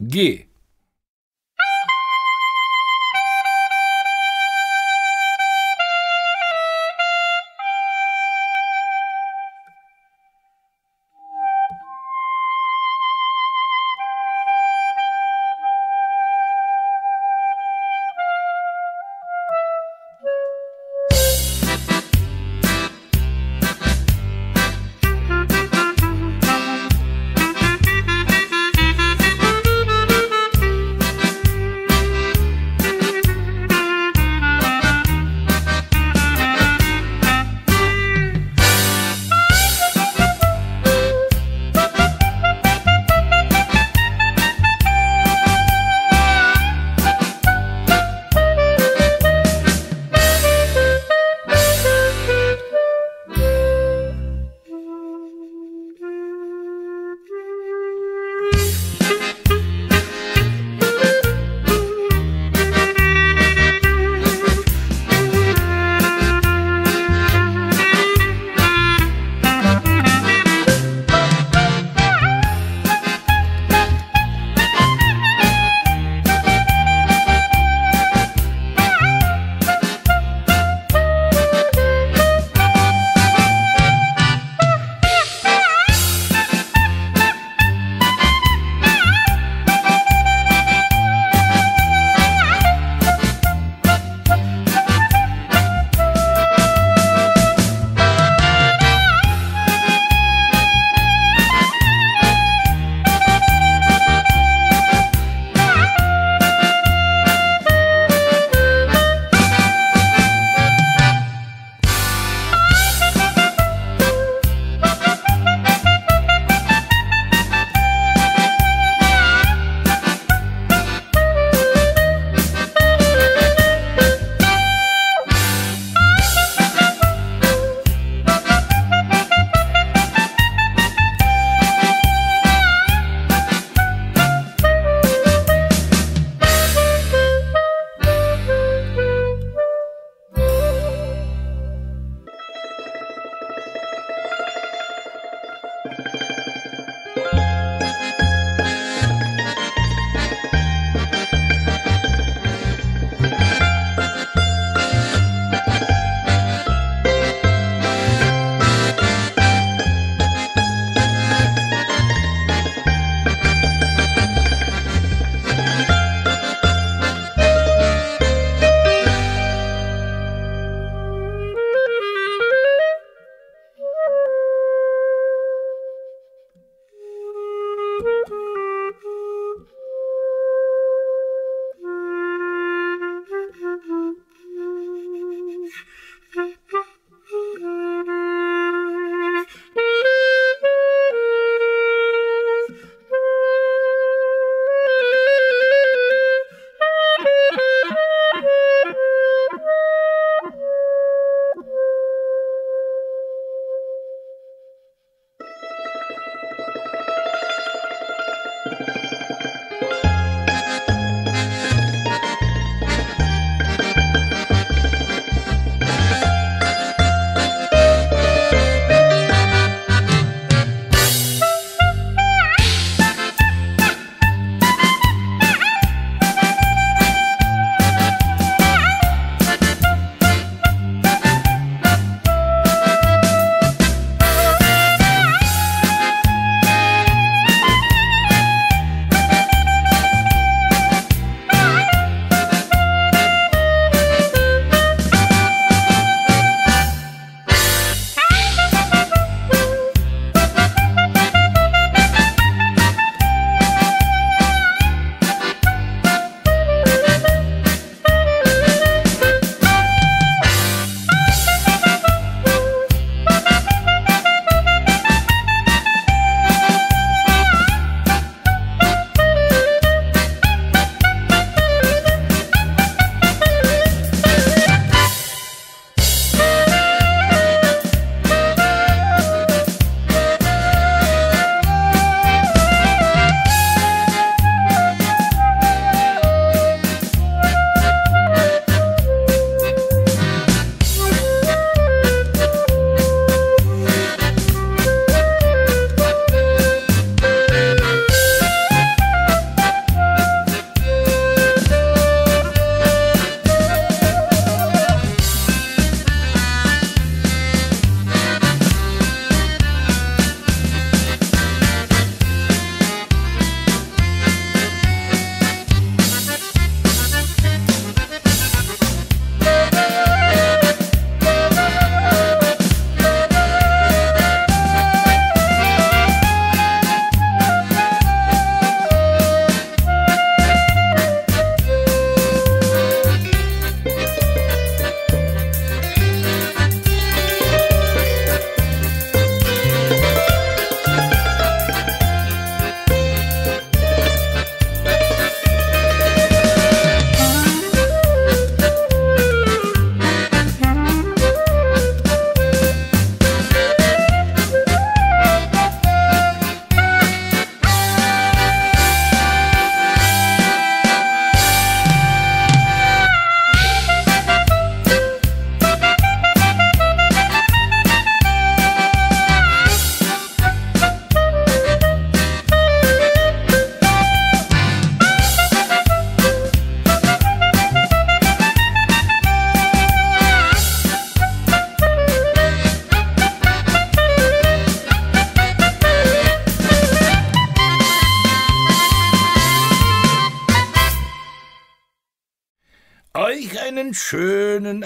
Ги.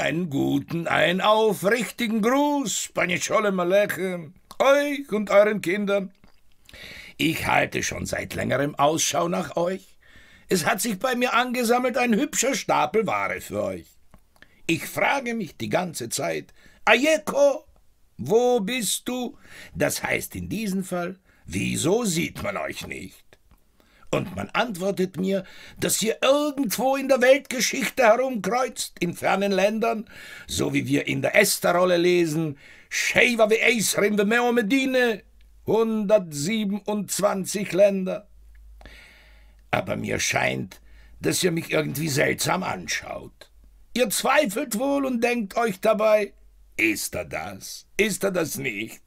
einen guten, einen aufrichtigen Gruß, Panicholem Maleche, euch und euren Kindern. Ich halte schon seit längerem Ausschau nach euch. Es hat sich bei mir angesammelt ein hübscher Stapel Ware für euch. Ich frage mich die ganze Zeit, Ayeko, wo bist du? Das heißt in diesem Fall, wieso sieht man euch nicht? Und man antwortet mir, dass ihr irgendwo in der Weltgeschichte herumkreuzt, in fernen Ländern, so wie wir in der Esther-Rolle lesen, Sheva wie Eisrim ve Meomedine, 127 Länder. Aber mir scheint, dass ihr mich irgendwie seltsam anschaut. Ihr zweifelt wohl und denkt euch dabei, ist er das, ist er das nicht?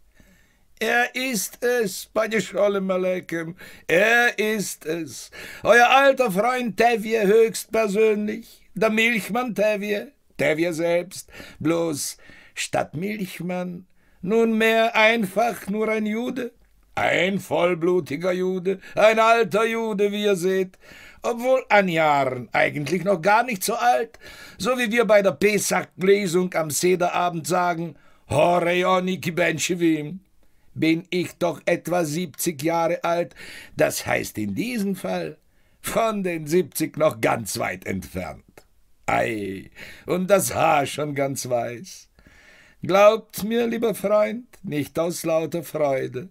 Er ist es, bei der Scholle Malekem. Er ist es. Euer alter Freund Tevje höchstpersönlich. Der Milchmann Tevje. Tevje selbst. Bloß statt Milchmann nunmehr einfach nur ein Jude. Ein vollblutiger Jude, ein alter Jude, wie ihr seht, obwohl an Jahren eigentlich noch gar nicht so alt, so wie wir bei der Pesach-Lesung am Sederabend sagen, Horei Oni Kibenschewim bin ich doch etwa 70 Jahre alt, das heißt in diesem Fall von den 70 noch ganz weit entfernt. Ei, und das Haar schon ganz weiß. Glaubt mir, lieber Freund, nicht aus lauter Freude.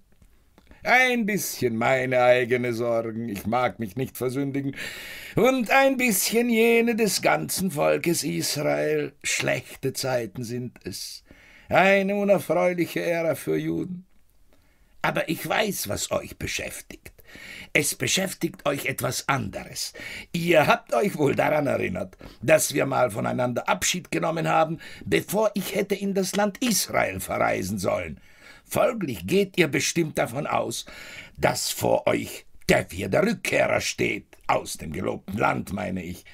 Ein bisschen meine eigene Sorgen, ich mag mich nicht versündigen, und ein bisschen jene des ganzen Volkes Israel. Schlechte Zeiten sind es. Eine unerfreuliche Ära für Juden. Aber ich weiß, was euch beschäftigt. Es beschäftigt euch etwas anderes. Ihr habt euch wohl daran erinnert, dass wir mal voneinander Abschied genommen haben, bevor ich hätte in das Land Israel verreisen sollen. Folglich geht ihr bestimmt davon aus, dass vor euch der vierte Rückkehrer steht, aus dem gelobten Land, meine ich.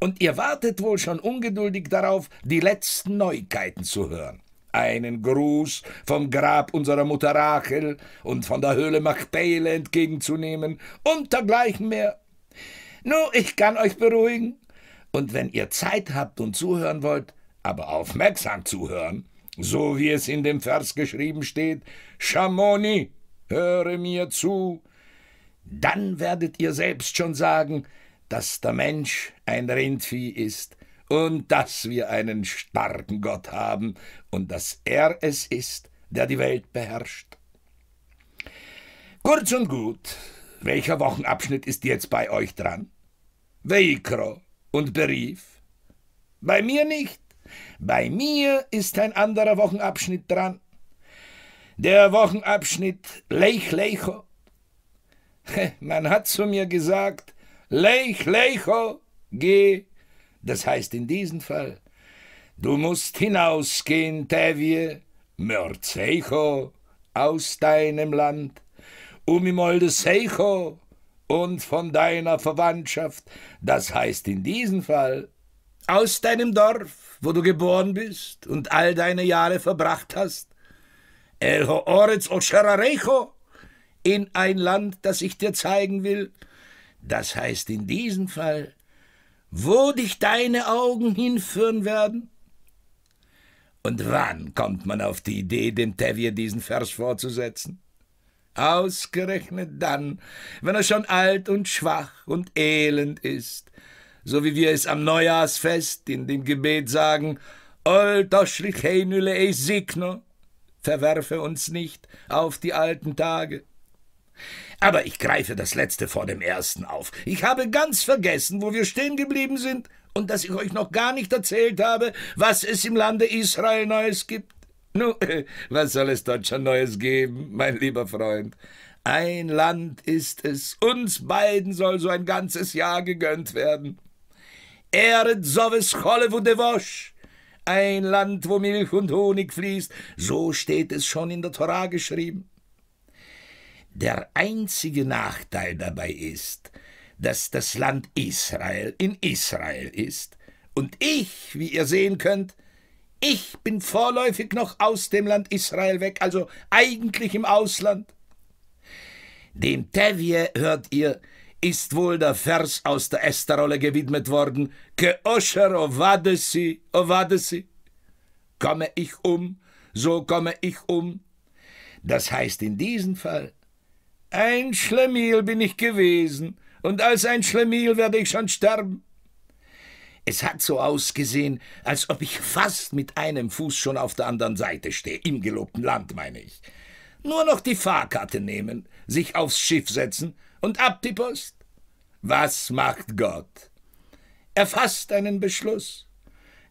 Und ihr wartet wohl schon ungeduldig darauf, die letzten Neuigkeiten zu hören einen Gruß vom Grab unserer Mutter Rachel und von der Höhle Machpele entgegenzunehmen und dergleichen mehr. Nu, ich kann euch beruhigen. Und wenn ihr Zeit habt und zuhören wollt, aber aufmerksam zuhören, so wie es in dem Vers geschrieben steht, Schamoni, höre mir zu, dann werdet ihr selbst schon sagen, dass der Mensch ein Rindvieh ist, und dass wir einen starken Gott haben und dass er es ist, der die Welt beherrscht. Kurz und gut, welcher Wochenabschnitt ist jetzt bei euch dran? Veikro und Berief? Bei mir nicht. Bei mir ist ein anderer Wochenabschnitt dran. Der Wochenabschnitt Leich Leicho. Man hat zu mir gesagt, Leich Leicho, geh das heißt in diesem Fall, du musst hinausgehen, Tevje, Mörzecho, aus deinem Land, um im Oldeseicho und von deiner Verwandtschaft, das heißt in diesem Fall, aus deinem Dorf, wo du geboren bist und all deine Jahre verbracht hast, Elho Oretz Oscherarecho, in ein Land, das ich dir zeigen will, das heißt in diesem Fall, wo dich deine Augen hinführen werden? Und wann kommt man auf die Idee, dem Tevier diesen Vers vorzusetzen? Ausgerechnet dann, wenn er schon alt und schwach und elend ist, so wie wir es am Neujahrsfest in dem Gebet sagen, Oldoschlichhenule e signo, verwerfe uns nicht auf die alten Tage. Aber ich greife das letzte vor dem ersten auf. Ich habe ganz vergessen, wo wir stehen geblieben sind und dass ich euch noch gar nicht erzählt habe, was es im Lande Israel Neues gibt. Nun, was soll es dort schon Neues geben, mein lieber Freund? Ein Land ist es, uns beiden soll so ein ganzes Jahr gegönnt werden. Eret soves cholle vu devosch. Ein Land, wo Milch und Honig fließt, so steht es schon in der Torah geschrieben. Der einzige Nachteil dabei ist, dass das Land Israel in Israel ist und ich, wie ihr sehen könnt, ich bin vorläufig noch aus dem Land Israel weg, also eigentlich im Ausland. Dem Tevje, hört ihr, ist wohl der Vers aus der Esterrolle gewidmet worden, Ke osher ovadesi, ovadesi. Komme ich um, so komme ich um. Das heißt in diesem Fall, ein Schlemiel bin ich gewesen, und als ein Schlemiel werde ich schon sterben. Es hat so ausgesehen, als ob ich fast mit einem Fuß schon auf der anderen Seite stehe, im gelobten Land, meine ich. Nur noch die Fahrkarte nehmen, sich aufs Schiff setzen und ab die Post. Was macht Gott? Er fasst einen Beschluss.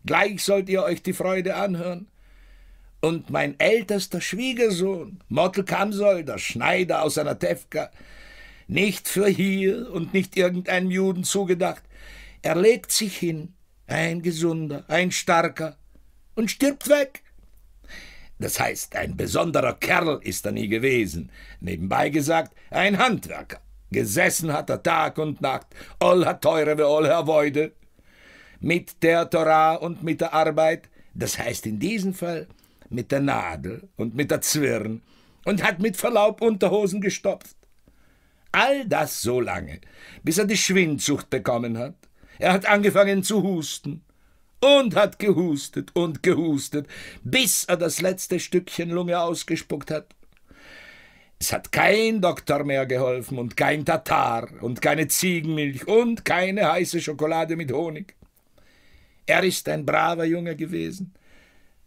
Gleich sollt ihr euch die Freude anhören und mein ältester Schwiegersohn, Mortel Kamsol, der Schneider aus Anatevka, nicht für hier und nicht irgendeinem Juden zugedacht. Er legt sich hin, ein gesunder, ein starker, und stirbt weg. Das heißt, ein besonderer Kerl ist er nie gewesen. Nebenbei gesagt, ein Handwerker. Gesessen hat er Tag und Nacht, all hat teure wie all Herr Woide. Mit der Torah und mit der Arbeit, das heißt in diesem Fall mit der Nadel und mit der Zwirn und hat mit Verlaub Unterhosen gestopft. All das so lange, bis er die Schwindsucht bekommen hat. Er hat angefangen zu husten und hat gehustet und gehustet, bis er das letzte Stückchen Lunge ausgespuckt hat. Es hat kein Doktor mehr geholfen und kein Tatar und keine Ziegenmilch und keine heiße Schokolade mit Honig. Er ist ein braver Junge gewesen,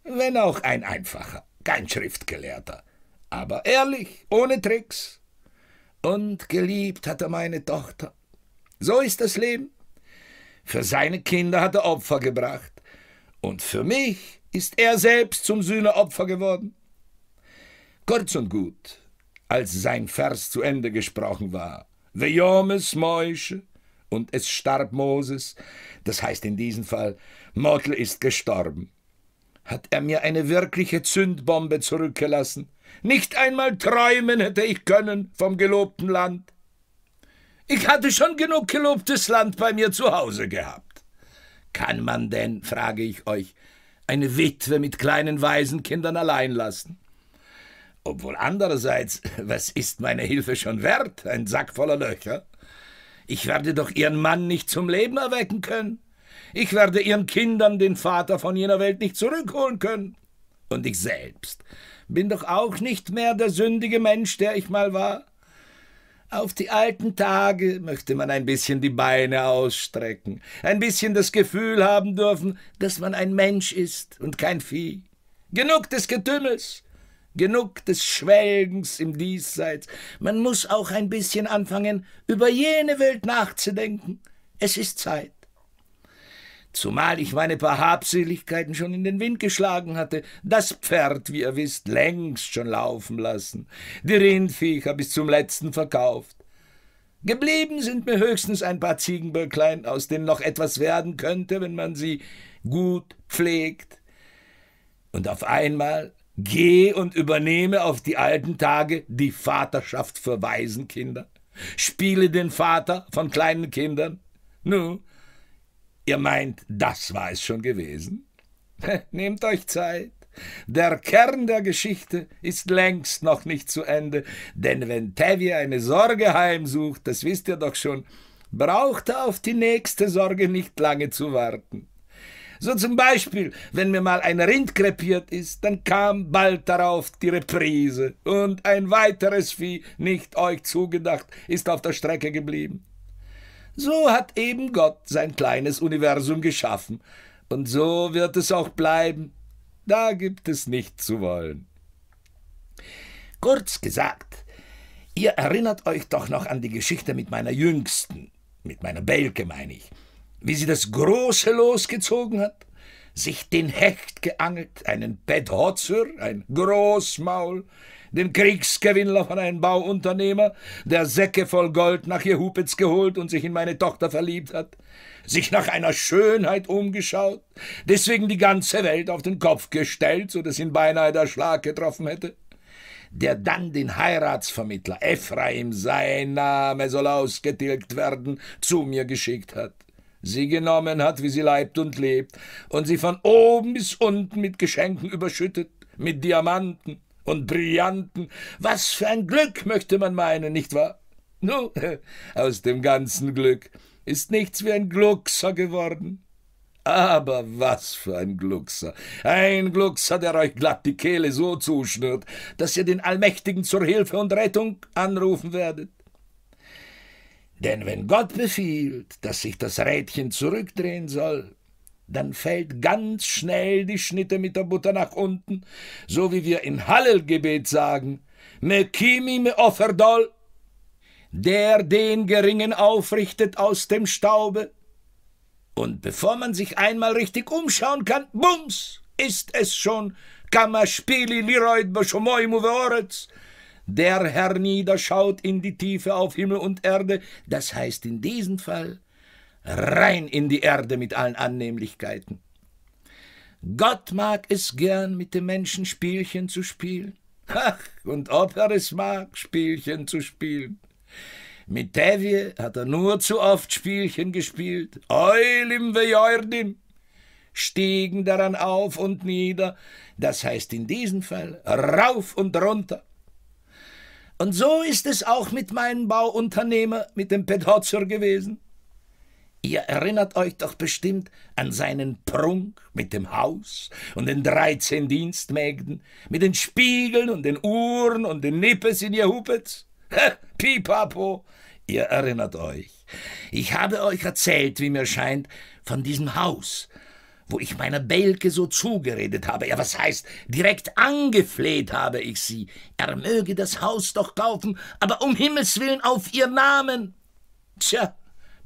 wenn auch ein einfacher, kein Schriftgelehrter, aber ehrlich, ohne Tricks. Und geliebt hat er meine Tochter. So ist das Leben. Für seine Kinder hat er Opfer gebracht. Und für mich ist er selbst zum Sühneopfer geworden. Kurz und gut, als sein Vers zu Ende gesprochen war, »The Vejomes Moische, und es starb Moses, das heißt in diesem Fall, Motel ist gestorben hat er mir eine wirkliche Zündbombe zurückgelassen. Nicht einmal träumen hätte ich können vom gelobten Land. Ich hatte schon genug gelobtes Land bei mir zu Hause gehabt. Kann man denn, frage ich euch, eine Witwe mit kleinen Waisenkindern allein lassen? Obwohl andererseits, was ist meine Hilfe schon wert, ein Sack voller Löcher? Ich werde doch ihren Mann nicht zum Leben erwecken können. Ich werde ihren Kindern den Vater von jener Welt nicht zurückholen können. Und ich selbst bin doch auch nicht mehr der sündige Mensch, der ich mal war. Auf die alten Tage möchte man ein bisschen die Beine ausstrecken, ein bisschen das Gefühl haben dürfen, dass man ein Mensch ist und kein Vieh. Genug des Getümmels, genug des Schwelgens im Diesseits. Man muss auch ein bisschen anfangen, über jene Welt nachzudenken. Es ist Zeit zumal ich meine paar Habseligkeiten schon in den Wind geschlagen hatte, das Pferd, wie ihr wisst, längst schon laufen lassen, die Rindviecher bis zum letzten verkauft. Geblieben sind mir höchstens ein paar Ziegenböcklein, aus denen noch etwas werden könnte, wenn man sie gut pflegt. Und auf einmal geh und übernehme auf die alten Tage die Vaterschaft für Waisenkinder. Spiele den Vater von kleinen Kindern. Nun, Ihr meint, das war es schon gewesen? Nehmt euch Zeit. Der Kern der Geschichte ist längst noch nicht zu Ende, denn wenn Tevye eine Sorge heimsucht, das wisst ihr doch schon, braucht er auf die nächste Sorge nicht lange zu warten. So zum Beispiel, wenn mir mal ein Rind krepiert ist, dann kam bald darauf die Reprise und ein weiteres Vieh, nicht euch zugedacht, ist auf der Strecke geblieben. So hat eben Gott sein kleines Universum geschaffen. Und so wird es auch bleiben. Da gibt es nichts zu wollen. Kurz gesagt, ihr erinnert euch doch noch an die Geschichte mit meiner Jüngsten, mit meiner Belke meine ich, wie sie das große losgezogen hat, sich den Hecht geangelt, einen Bedhotzer, ein Großmaul, den Kriegsgewinnler von einem Bauunternehmer, der Säcke voll Gold nach Jehupitz geholt und sich in meine Tochter verliebt hat, sich nach einer Schönheit umgeschaut, deswegen die ganze Welt auf den Kopf gestellt, so dass ihn beinahe der Schlag getroffen hätte, der dann den Heiratsvermittler Ephraim, sein Name soll ausgetilgt werden, zu mir geschickt hat sie genommen hat, wie sie leibt und lebt, und sie von oben bis unten mit Geschenken überschüttet, mit Diamanten, und Brillanten. Was für ein Glück, möchte man meinen, nicht wahr? Nun, aus dem ganzen Glück ist nichts wie ein Gluckser geworden. Aber was für ein Gluckser! Ein Gluckser, der euch glatt die Kehle so zuschnürt, dass ihr den Allmächtigen zur Hilfe und Rettung anrufen werdet. Denn wenn Gott befiehlt, dass sich das Rädchen zurückdrehen soll, dann fällt ganz schnell die Schnitte mit der Butter nach unten, so wie wir in Hallelgebet sagen, Mekimi me Offerdol, der den Geringen aufrichtet aus dem Staube. Und bevor man sich einmal richtig umschauen kann, bums, ist es schon Kamaspili Liroid Bashomoimu Veoretz. Der Herr niederschaut in die Tiefe auf Himmel und Erde, das heißt in diesem Fall rein in die Erde mit allen Annehmlichkeiten. Gott mag es gern, mit dem Menschen Spielchen zu spielen. Ach, und ob er es mag, Spielchen zu spielen. Mit Tevje hat er nur zu oft Spielchen gespielt. Eulim vejordim. Stiegen daran auf und nieder. Das heißt in diesem Fall rauf und runter. Und so ist es auch mit meinem Bauunternehmer, mit dem Pedhotzer gewesen. Ihr erinnert euch doch bestimmt an seinen Prunk mit dem Haus und den dreizehn Dienstmägden, mit den Spiegeln und den Uhren und den Nippes in ihr Huppets. Pipapo, ihr erinnert euch. Ich habe euch erzählt, wie mir scheint, von diesem Haus, wo ich meiner Belke so zugeredet habe, ja was heißt, direkt angefleht habe ich sie, er möge das Haus doch kaufen, aber um Himmels willen auf ihr Namen. Tja,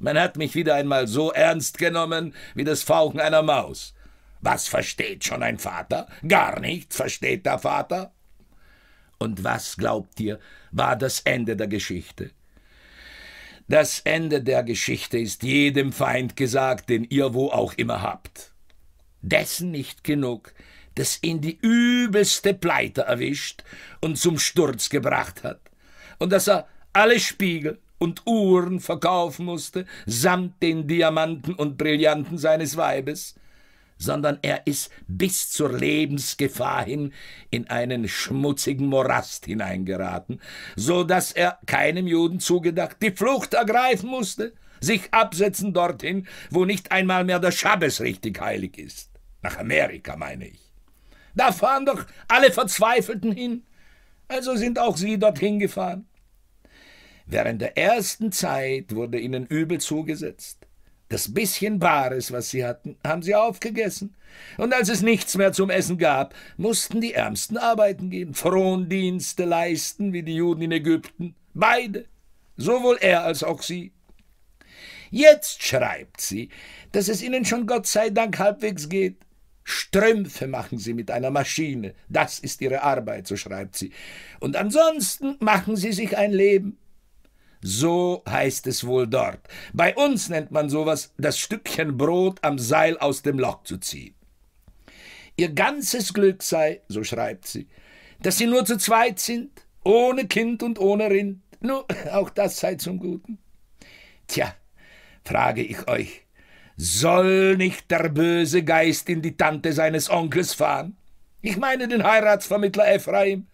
man hat mich wieder einmal so ernst genommen wie das Fauchen einer Maus. Was versteht schon ein Vater? Gar nichts versteht der Vater. Und was, glaubt ihr, war das Ende der Geschichte? Das Ende der Geschichte ist jedem Feind gesagt, den ihr wo auch immer habt. Dessen nicht genug, das ihn die übelste Pleite erwischt und zum Sturz gebracht hat. Und dass er alle Spiegel, und Uhren verkaufen musste, samt den Diamanten und Brillanten seines Weibes, sondern er ist bis zur Lebensgefahr hin in einen schmutzigen Morast hineingeraten, so dass er keinem Juden zugedacht die Flucht ergreifen musste, sich absetzen dorthin, wo nicht einmal mehr der Schabbes richtig heilig ist. Nach Amerika, meine ich. Da fahren doch alle Verzweifelten hin. Also sind auch sie dorthin gefahren. Während der ersten Zeit wurde ihnen übel zugesetzt. Das bisschen Bares, was sie hatten, haben sie aufgegessen. Und als es nichts mehr zum Essen gab, mussten die Ärmsten arbeiten gehen, Frondienste leisten, wie die Juden in Ägypten. Beide, sowohl er als auch sie. Jetzt schreibt sie, dass es ihnen schon Gott sei Dank halbwegs geht. Strümpfe machen sie mit einer Maschine, das ist ihre Arbeit, so schreibt sie. Und ansonsten machen sie sich ein Leben. So heißt es wohl dort. Bei uns nennt man sowas, das Stückchen Brot am Seil aus dem Loch zu ziehen. Ihr ganzes Glück sei, so schreibt sie, dass sie nur zu zweit sind, ohne Kind und ohne Rind. Nun, auch das sei zum Guten. Tja, frage ich euch, soll nicht der böse Geist in die Tante seines Onkels fahren? Ich meine den Heiratsvermittler Ephraim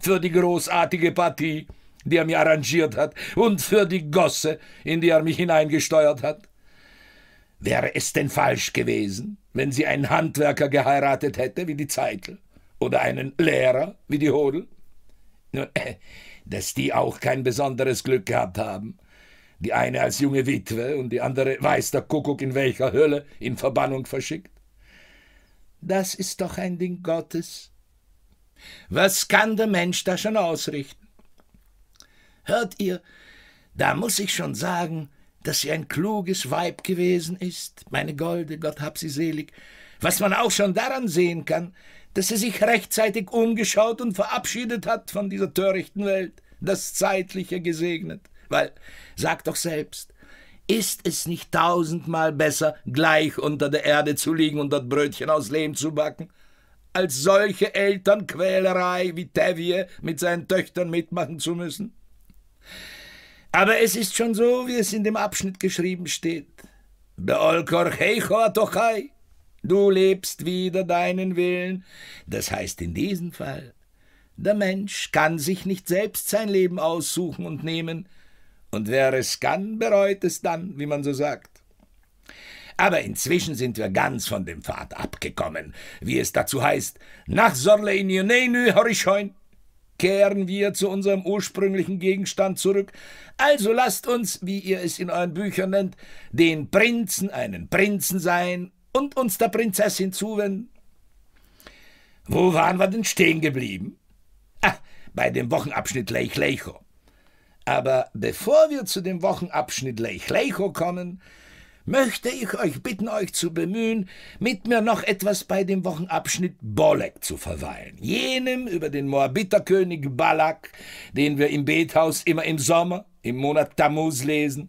für die großartige Partie die er mir arrangiert hat, und für die Gosse, in die er mich hineingesteuert hat? Wäre es denn falsch gewesen, wenn sie einen Handwerker geheiratet hätte, wie die Zeitel, oder einen Lehrer, wie die Hodel? Nun, dass die auch kein besonderes Glück gehabt haben. Die eine als junge Witwe und die andere weiß der Kuckuck in welcher Hölle in Verbannung verschickt. Das ist doch ein Ding Gottes. Was kann der Mensch da schon ausrichten? Hört ihr? Da muß ich schon sagen, dass sie ein kluges Weib gewesen ist, meine Golde, Gott hab sie selig, was man auch schon daran sehen kann, dass sie sich rechtzeitig umgeschaut und verabschiedet hat von dieser törichten Welt, das Zeitliche gesegnet. Weil, sag doch selbst, ist es nicht tausendmal besser, gleich unter der Erde zu liegen und das Brötchen aus Lehm zu backen, als solche Elternquälerei wie Tevye mit seinen Töchtern mitmachen zu müssen? Aber es ist schon so, wie es in dem Abschnitt geschrieben steht. Du lebst wieder deinen Willen. Das heißt in diesem Fall, der Mensch kann sich nicht selbst sein Leben aussuchen und nehmen, und wer es kann, bereut es dann, wie man so sagt. Aber inzwischen sind wir ganz von dem Pfad abgekommen, wie es dazu heißt, nach Sorleinionenu Horischhoin kehren wir zu unserem ursprünglichen Gegenstand zurück. Also lasst uns, wie ihr es in euren Büchern nennt, den Prinzen einen Prinzen sein und uns der Prinzessin zuwenden. Wo waren wir denn stehen geblieben? Ah, bei dem Wochenabschnitt Leich Lecho. Aber bevor wir zu dem Wochenabschnitt Leich Lecho kommen, möchte ich euch bitten, euch zu bemühen, mit mir noch etwas bei dem Wochenabschnitt Bolek zu verweilen, jenem über den Moabiterkönig Balak, den wir im Bethaus immer im Sommer, im Monat Tammuz lesen,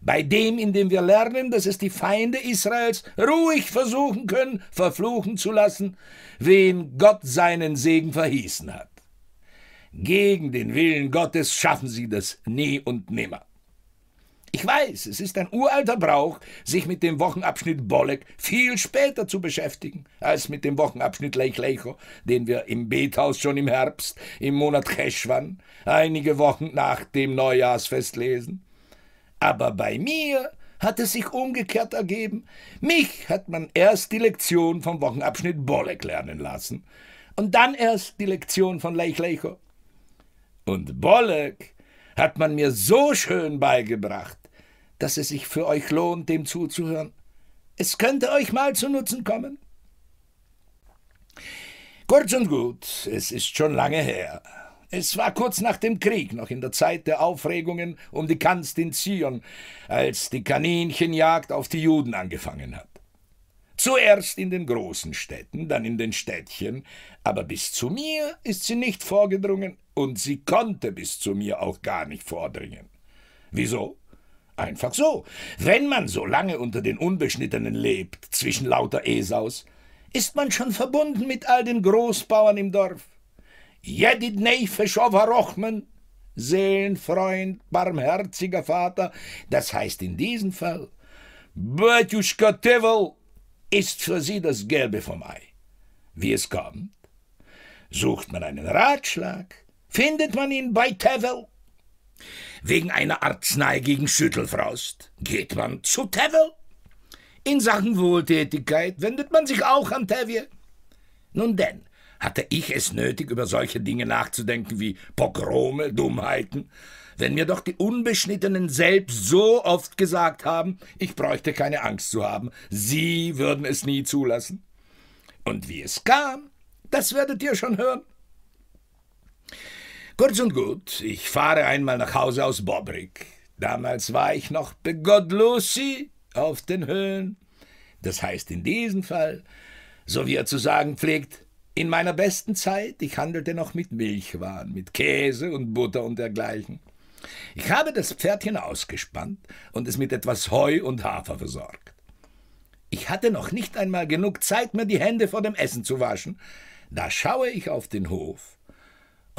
bei dem, in dem wir lernen, dass es die Feinde Israels ruhig versuchen können, verfluchen zu lassen, wen Gott seinen Segen verhießen hat. Gegen den Willen Gottes schaffen sie das nie und nimmer. Ich weiß, es ist ein uralter Brauch, sich mit dem Wochenabschnitt Bollek viel später zu beschäftigen, als mit dem Wochenabschnitt Lechlecho, den wir im Bethaus schon im Herbst, im Monat Cheschwan, einige Wochen nach dem Neujahrsfest lesen. Aber bei mir hat es sich umgekehrt ergeben. Mich hat man erst die Lektion vom Wochenabschnitt Bollek lernen lassen und dann erst die Lektion von Lechlecho. Und Bollek hat man mir so schön beigebracht, dass es sich für euch lohnt, dem zuzuhören. Es könnte euch mal zu Nutzen kommen. Kurz und gut, es ist schon lange her. Es war kurz nach dem Krieg, noch in der Zeit der Aufregungen um die Kanz in Zion, als die Kaninchenjagd auf die Juden angefangen hat. Zuerst in den großen Städten, dann in den Städtchen, aber bis zu mir ist sie nicht vorgedrungen und sie konnte bis zu mir auch gar nicht vordringen. Wieso? Einfach so. Wenn man so lange unter den Unbeschnittenen lebt, zwischen lauter Esaus, ist man schon verbunden mit all den Großbauern im Dorf. Jedid Neifeschowa Rochmen, Seelenfreund, barmherziger Vater, das heißt in diesem Fall, Bötjuschka Tevel ist für sie das Gelbe vom Ei. Wie es kommt, sucht man einen Ratschlag, findet man ihn bei Tevel Wegen einer Arznei gegen Schüttelfrost geht man zu Tevil. In Sachen Wohltätigkeit wendet man sich auch an Tevje. Nun denn, hatte ich es nötig, über solche Dinge nachzudenken wie Pogrome, Dummheiten, wenn mir doch die Unbeschnittenen selbst so oft gesagt haben, ich bräuchte keine Angst zu haben, sie würden es nie zulassen. Und wie es kam, das werdet ihr schon hören. Kurz und gut, ich fahre einmal nach Hause aus Bobrik. Damals war ich noch begottlosi auf den Höhen. Das heißt in diesem Fall, so wie er zu sagen pflegt, in meiner besten Zeit, ich handelte noch mit Milchwaren, mit Käse und Butter und dergleichen. Ich habe das Pferdchen ausgespannt und es mit etwas Heu und Hafer versorgt. Ich hatte noch nicht einmal genug Zeit, mir die Hände vor dem Essen zu waschen. Da schaue ich auf den Hof.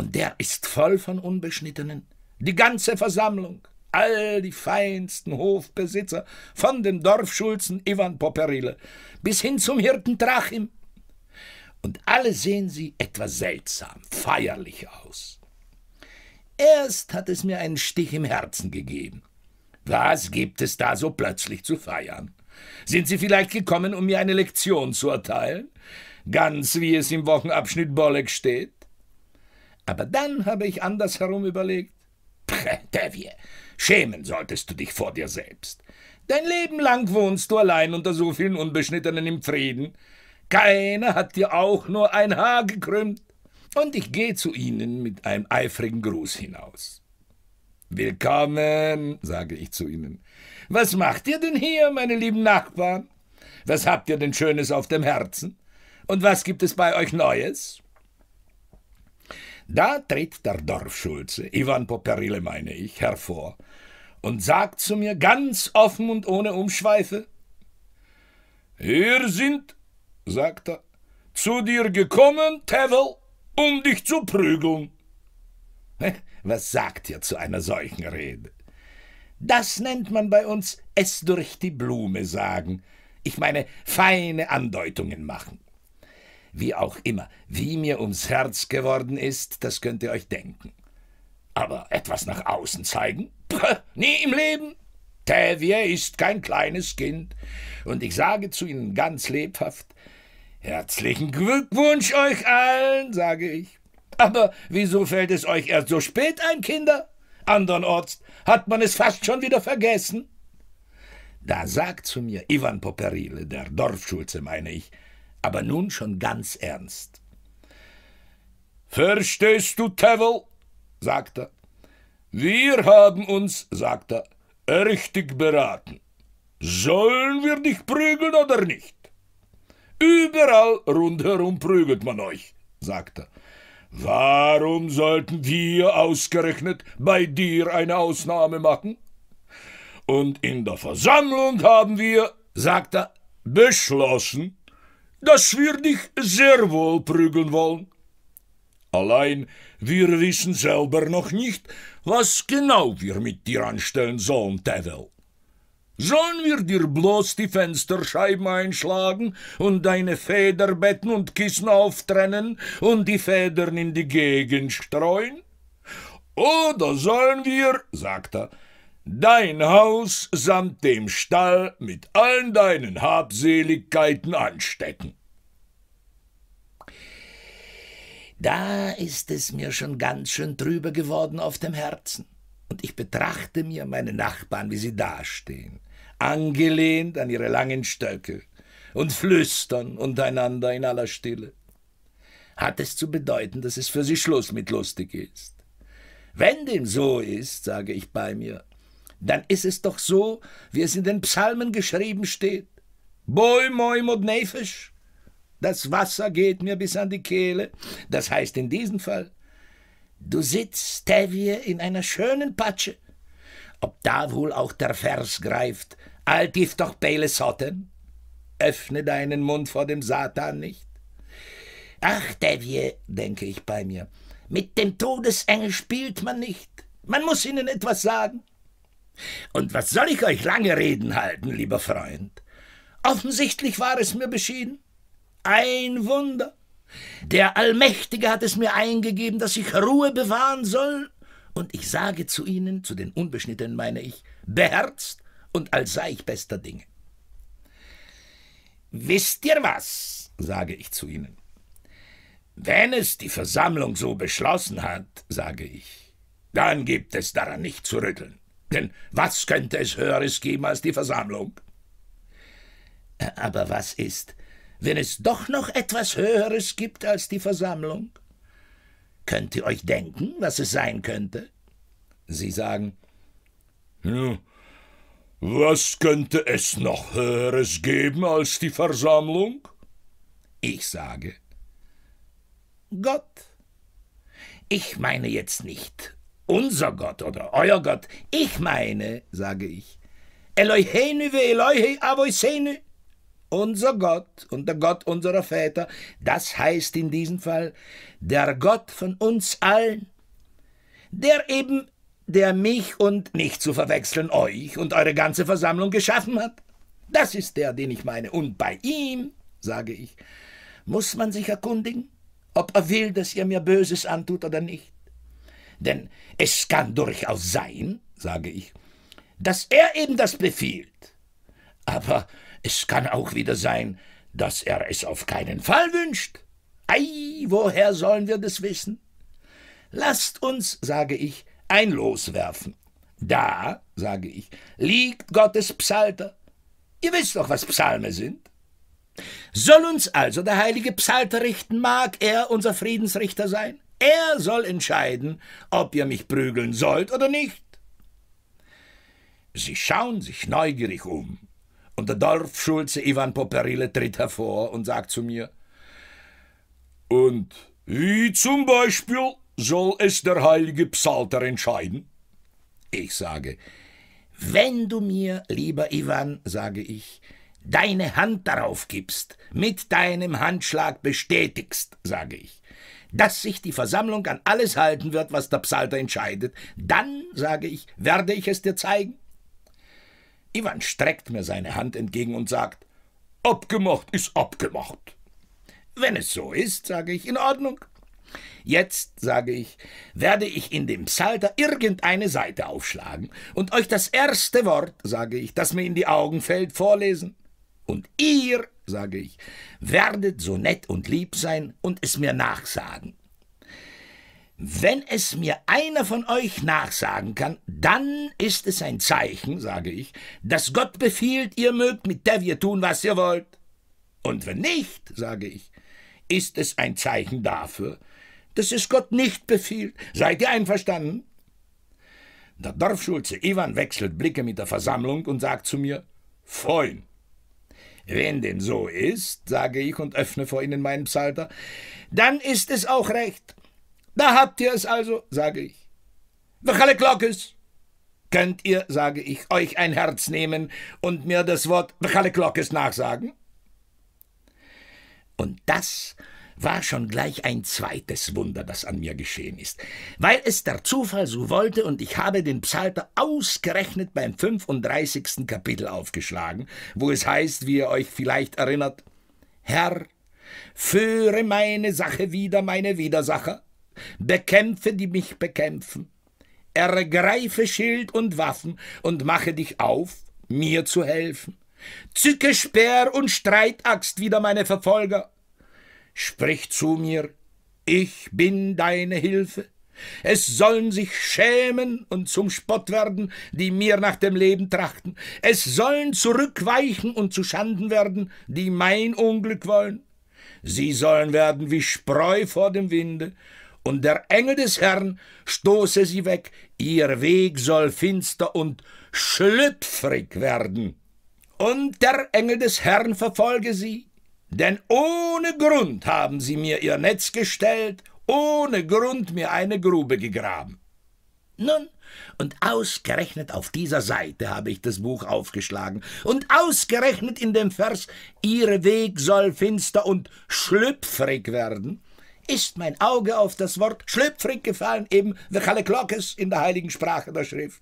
Und der ist voll von Unbeschnittenen. Die ganze Versammlung, all die feinsten Hofbesitzer, von dem Dorfschulzen Ivan Poperile bis hin zum Hirten Trachim. Und alle sehen sie etwas seltsam, feierlich aus. Erst hat es mir einen Stich im Herzen gegeben. Was gibt es da so plötzlich zu feiern? Sind Sie vielleicht gekommen, um mir eine Lektion zu erteilen? Ganz wie es im Wochenabschnitt Bolleg steht? Aber dann habe ich andersherum überlegt. Prentevje, schämen solltest du dich vor dir selbst. Dein Leben lang wohnst du allein unter so vielen Unbeschnittenen im Frieden. Keiner hat dir auch nur ein Haar gekrümmt. Und ich gehe zu ihnen mit einem eifrigen Gruß hinaus. Willkommen, sage ich zu ihnen. Was macht ihr denn hier, meine lieben Nachbarn? Was habt ihr denn Schönes auf dem Herzen? Und was gibt es bei euch Neues? Da tritt der Dorfschulze, Ivan Poperile meine ich, hervor und sagt zu mir ganz offen und ohne Umschweife: Wir sind, sagt er, zu dir gekommen, Tevel, um dich zu prügeln. Was sagt ihr zu einer solchen Rede? Das nennt man bei uns es durch die Blume sagen. Ich meine, feine Andeutungen machen. Wie auch immer, wie mir ums Herz geworden ist, das könnt ihr euch denken. Aber etwas nach außen zeigen? Puh, nie im Leben! Tävier ist kein kleines Kind. Und ich sage zu Ihnen ganz lebhaft, herzlichen Glückwunsch euch allen, sage ich. Aber wieso fällt es euch erst so spät ein, Kinder? Andernorts hat man es fast schon wieder vergessen. Da sagt zu mir Ivan Poperile, der Dorfschulze, meine ich, aber nun schon ganz ernst. Verstehst du, Tevel? sagte er. Wir haben uns, sagte er, richtig beraten. Sollen wir dich prügeln oder nicht? Überall rundherum prügelt man euch, sagte er. Warum sollten wir ausgerechnet bei dir eine Ausnahme machen? Und in der Versammlung haben wir, sagte er, beschlossen, dass wir dich sehr wohl prügeln wollen. Allein wir wissen selber noch nicht, was genau wir mit dir anstellen sollen, Tevel. Sollen wir dir bloß die Fensterscheiben einschlagen und deine Federbetten und Kissen auftrennen und die Federn in die Gegend streuen? Oder sollen wir, sagt er, dein Haus samt dem Stall mit allen deinen Habseligkeiten anstecken. Da ist es mir schon ganz schön trüber geworden auf dem Herzen, und ich betrachte mir meine Nachbarn, wie sie dastehen, angelehnt an ihre langen Stöcke, und flüstern untereinander in aller Stille. Hat es zu bedeuten, dass es für sie Schluss mit lustig ist? Wenn dem so ist, sage ich bei mir, dann ist es doch so, wie es in den Psalmen geschrieben steht. Boi, moim und nefisch. Das Wasser geht mir bis an die Kehle. Das heißt in diesem Fall, du sitzt, Tevje, in einer schönen Patsche. Ob da wohl auch der Vers greift, altif doch pele sotten. Öffne deinen Mund vor dem Satan nicht. Ach, Tevje, denke ich bei mir, mit dem Todesengel spielt man nicht. Man muss ihnen etwas sagen. Und was soll ich euch lange Reden halten, lieber Freund? Offensichtlich war es mir beschieden. Ein Wunder. Der Allmächtige hat es mir eingegeben, dass ich Ruhe bewahren soll. Und ich sage zu ihnen, zu den Unbeschnittenen meine ich, beherzt und als sei ich bester Dinge. Wisst ihr was, sage ich zu ihnen. Wenn es die Versammlung so beschlossen hat, sage ich, dann gibt es daran nicht zu rütteln. Denn was könnte es Höheres geben als die Versammlung? Aber was ist, wenn es doch noch etwas Höheres gibt als die Versammlung? Könnt ihr euch denken, was es sein könnte? Sie sagen, ja, hm, was könnte es noch Höheres geben als die Versammlung? Ich sage, Gott. Ich meine jetzt nicht unser Gott oder euer Gott. Ich meine, sage ich, Elohenu ve Elohe Avoisenu, unser Gott und der Gott unserer Väter, das heißt in diesem Fall der Gott von uns allen, der eben, der mich und nicht zu verwechseln euch und eure ganze Versammlung geschaffen hat. Das ist der, den ich meine. Und bei ihm, sage ich, muss man sich erkundigen, ob er will, dass ihr mir Böses antut oder nicht. Denn es kann durchaus sein, sage ich, dass er eben das befiehlt. Aber es kann auch wieder sein, dass er es auf keinen Fall wünscht. Ei, woher sollen wir das wissen? Lasst uns, sage ich, ein Los werfen. Da, sage ich, liegt Gottes Psalter. Ihr wisst doch, was Psalme sind. Soll uns also der heilige Psalter richten, mag er unser Friedensrichter sein? Er soll entscheiden, ob ihr mich prügeln sollt oder nicht. Sie schauen sich neugierig um, und der Dorfschulze Ivan Poperile tritt hervor und sagt zu mir, und wie zum Beispiel soll es der heilige Psalter entscheiden? Ich sage, wenn du mir, lieber Ivan, sage ich, deine Hand darauf gibst, mit deinem Handschlag bestätigst, sage ich, dass sich die Versammlung an alles halten wird, was der Psalter entscheidet. Dann, sage ich, werde ich es dir zeigen. Ivan streckt mir seine Hand entgegen und sagt, abgemacht ist abgemacht. Wenn es so ist, sage ich, in Ordnung. Jetzt, sage ich, werde ich in dem Psalter irgendeine Seite aufschlagen und euch das erste Wort, sage ich, das mir in die Augen fällt, vorlesen. Und ihr sage ich, werdet so nett und lieb sein und es mir nachsagen. Wenn es mir einer von euch nachsagen kann, dann ist es ein Zeichen, sage ich, dass Gott befiehlt, ihr mögt mit der wir tun, was ihr wollt. Und wenn nicht, sage ich, ist es ein Zeichen dafür, dass es Gott nicht befiehlt. Seid ihr einverstanden? Der Dorfschulze Ivan wechselt Blicke mit der Versammlung und sagt zu mir, Freund, wenn denn so ist, sage ich und öffne vor ihnen meinen Psalter, dann ist es auch recht. Da habt ihr es also, sage ich. Wachale Glockes! Könnt ihr, sage ich, euch ein Herz nehmen und mir das Wort Wachale Glockes nachsagen? Und das war schon gleich ein zweites Wunder, das an mir geschehen ist. Weil es der Zufall so wollte und ich habe den Psalter ausgerechnet beim 35. Kapitel aufgeschlagen, wo es heißt, wie ihr euch vielleicht erinnert, Herr, führe meine Sache wieder meine Widersacher, bekämpfe die mich bekämpfen, ergreife Schild und Waffen und mache dich auf, mir zu helfen. Zücke Speer und Streitaxt wider meine Verfolger sprich zu mir, ich bin deine Hilfe. Es sollen sich schämen und zum Spott werden, die mir nach dem Leben trachten. Es sollen zurückweichen und zu Schanden werden, die mein Unglück wollen. Sie sollen werden wie Spreu vor dem Winde, und der Engel des Herrn stoße sie weg, ihr Weg soll finster und schlüpfrig werden. Und der Engel des Herrn verfolge sie, denn ohne Grund haben sie mir ihr Netz gestellt, ohne Grund mir eine Grube gegraben. Nun, und ausgerechnet auf dieser Seite habe ich das Buch aufgeschlagen, und ausgerechnet in dem Vers Ihre Weg soll finster und schlüpfrig werden, ist mein Auge auf das Wort schlüpfrig gefallen, eben the Glockes in der heiligen Sprache der Schrift.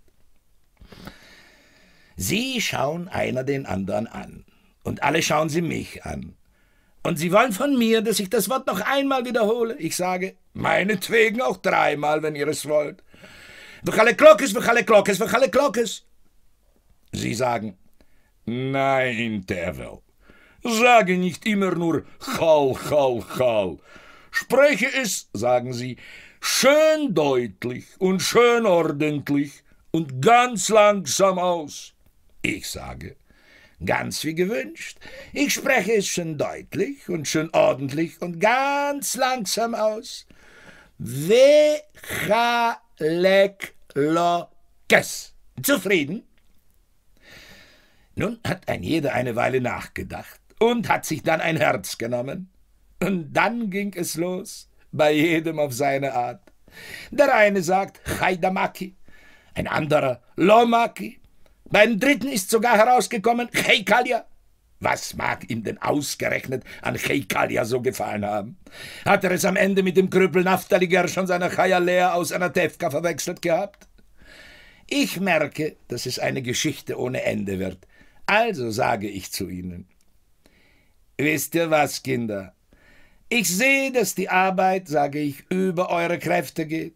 Sie schauen einer den anderen an, und alle schauen sie mich an. Und Sie wollen von mir, dass ich das Wort noch einmal wiederhole? Ich sage, meinetwegen auch dreimal, wenn ihr es wollt. Vachaleklockes, Vachaleklockes, Vachaleklockes. Sie sagen, nein, Terrell, sage nicht immer nur Chal, Chal, Chal. Spreche es, sagen Sie, schön deutlich und schön ordentlich und ganz langsam aus. Ich sage, ganz wie gewünscht. Ich spreche es schön deutlich und schön ordentlich und ganz langsam aus. Vechalekloques. Zufrieden? Nun hat ein jeder eine Weile nachgedacht und hat sich dann ein Herz genommen. Und dann ging es los, bei jedem auf seine Art. Der eine sagt Chaidamaki, ein anderer Lomaki, beim dritten ist sogar herausgekommen, Chekalia. Was mag ihm denn ausgerechnet an Chekalia so gefallen haben? Hat er es am Ende mit dem Krüppel Naftaliger schon seiner Chayalea aus einer Anatevka verwechselt gehabt? Ich merke, dass es eine Geschichte ohne Ende wird. Also sage ich zu Ihnen. Wisst ihr was, Kinder? Ich sehe, dass die Arbeit, sage ich, über eure Kräfte geht.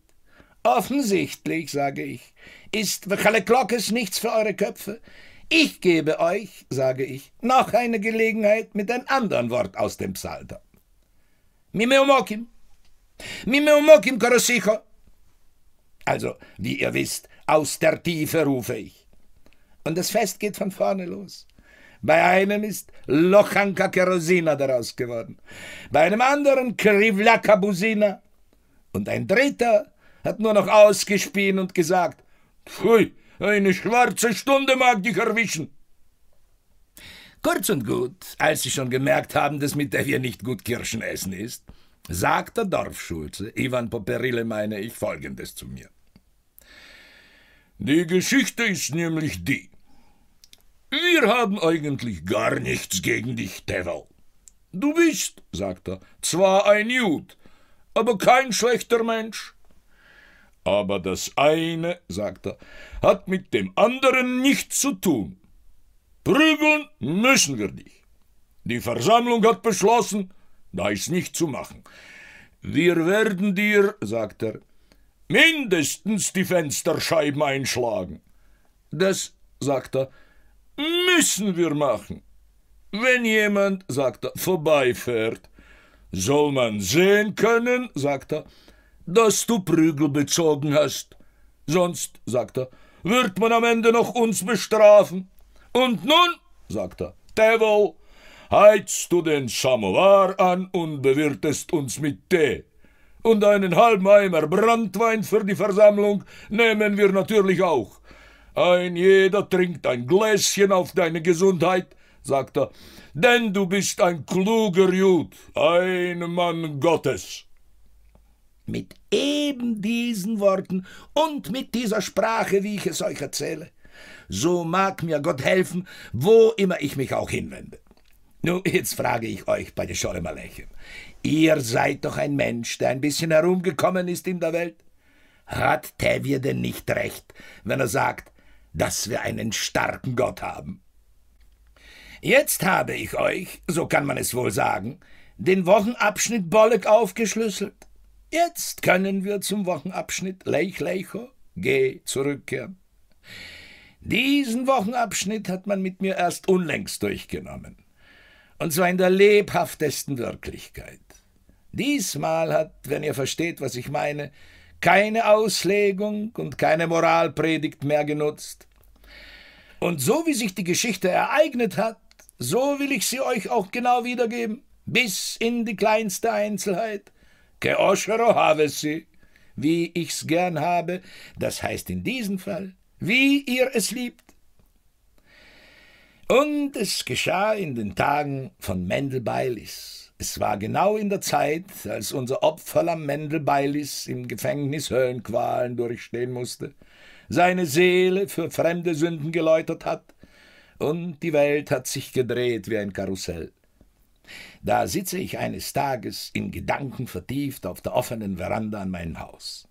Offensichtlich, sage ich, ist Glocke nichts für eure Köpfe. Ich gebe euch, sage ich, noch eine Gelegenheit mit einem anderen Wort aus dem Psalter. Mimeumokim. Mimeumokim, korosicho. Also, wie ihr wisst, aus der Tiefe rufe ich. Und das Fest geht von vorne los. Bei einem ist Lochanka Kerosina daraus geworden, bei einem anderen Krivlaka Busina und ein dritter hat nur noch ausgespien und gesagt, Pfui, eine schwarze Stunde mag dich erwischen. Kurz und gut, als sie schon gemerkt haben, dass mit der hier nicht gut Kirschen essen ist, sagt der Dorfschulze, Ivan Poperile meine ich, folgendes zu mir. Die Geschichte ist nämlich die. Wir haben eigentlich gar nichts gegen dich, Tevel. Du bist, sagt er, zwar ein Jud, aber kein schlechter Mensch. Aber das eine, sagt er, hat mit dem anderen nichts zu tun. Prügeln müssen wir dich. Die Versammlung hat beschlossen, da ist nichts zu machen. Wir werden dir, sagt er, mindestens die Fensterscheiben einschlagen. Das, sagt er, müssen wir machen. Wenn jemand, sagt er, vorbeifährt, soll man sehen können, sagt er, dass du Prügel bezogen hast. Sonst, sagt er, wird man am Ende noch uns bestrafen. Und nun, sagt er, Devil, heizt du den Samovar an und bewirtest uns mit Tee. Und einen halben Eimer Brandwein für die Versammlung nehmen wir natürlich auch. Ein jeder trinkt ein Gläschen auf deine Gesundheit, sagt er, denn du bist ein kluger Jud, ein Mann Gottes. Mit eben diesen Worten und mit dieser Sprache, wie ich es euch erzähle. So mag mir Gott helfen, wo immer ich mich auch hinwende. Nun, jetzt frage ich euch, bei der Scholemalechem. Ihr seid doch ein Mensch, der ein bisschen herumgekommen ist in der Welt. Hat Tevye denn nicht recht, wenn er sagt, dass wir einen starken Gott haben? Jetzt habe ich euch, so kann man es wohl sagen, den Wochenabschnitt Bollek aufgeschlüsselt. Jetzt können wir zum Wochenabschnitt Leichleicher G zurückkehren. Diesen Wochenabschnitt hat man mit mir erst unlängst durchgenommen. Und zwar in der lebhaftesten Wirklichkeit. Diesmal hat, wenn ihr versteht, was ich meine, keine Auslegung und keine Moralpredigt mehr genutzt. Und so wie sich die Geschichte ereignet hat, so will ich sie euch auch genau wiedergeben, bis in die kleinste Einzelheit. Keoschero habe sie, wie ich's gern habe, das heißt in diesem Fall, wie ihr es liebt. Und es geschah in den Tagen von Mendel Beilis. Es war genau in der Zeit, als unser Opferlamm Mendel Beilis im Gefängnis Höllenqualen durchstehen musste, seine Seele für fremde Sünden geläutert hat, und die Welt hat sich gedreht wie ein Karussell. Da sitze ich eines Tages in Gedanken vertieft auf der offenen Veranda an meinem Haus.